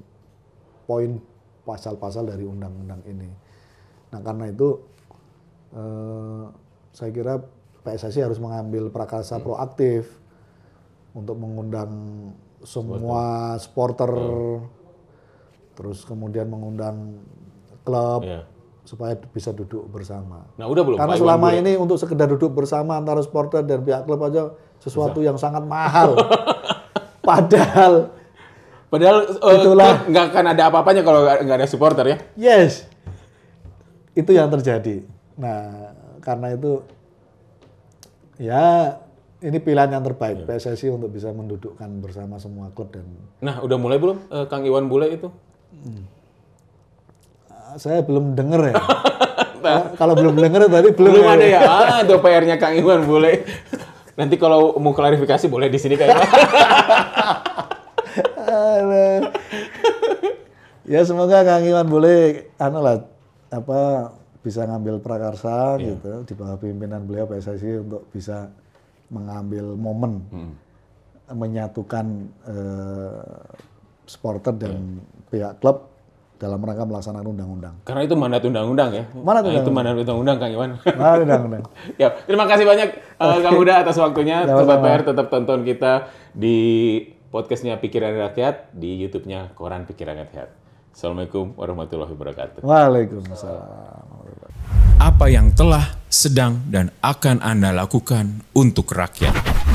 poin pasal-pasal dari undang-undang ini. Nah karena itu eh, saya kira PSSI harus mengambil prakarsa hmm. proaktif untuk mengundang semua supporter, hmm. terus kemudian mengundang klub yeah. supaya bisa duduk bersama. Nah udah belum. Karena selama ini gue. untuk sekedar duduk bersama antara supporter dan pihak klub aja sesuatu Bisa. yang sangat mahal. Padahal Padahal uh, itulah nggak akan ada apa-apanya kalau nggak ada supporter ya. Yes, itu yang terjadi. Nah, karena itu ya ini pilihan yang terbaik ya. PSSI untuk bisa mendudukkan bersama semua klub dan. Nah, udah mulai belum uh, Kang Iwan Bule itu? Hmm. saya belum denger ya. nah. Kalau belum denger tadi belum. Belum ya. ada ya. Ah, itu PR-nya Kang Iwan Bule. Nanti kalau mau klarifikasi boleh di sini Kang ya semoga Kang Iwan boleh anu lah apa bisa ngambil prakarsa yeah. gitu di bawah pimpinan beliau PSSI untuk bisa mengambil momen hmm. menyatukan eh, supporter dan yeah. pihak klub dalam rangka melaksanakan undang-undang. Karena itu mandat undang-undang ya. Mana nah, undang-undang. Itu mandat undang-undang Kang Iwan. Mana undang-undang. ya, terima kasih banyak uh, Kang Huda atas waktunya. Sobat PR tetap tonton kita di podcastnya Pikiran Rakyat di YouTube-nya Koran Pikiran Rakyat. Assalamualaikum warahmatullahi wabarakatuh. Waalaikumsalam. Apa yang telah, sedang, dan akan Anda lakukan untuk rakyat?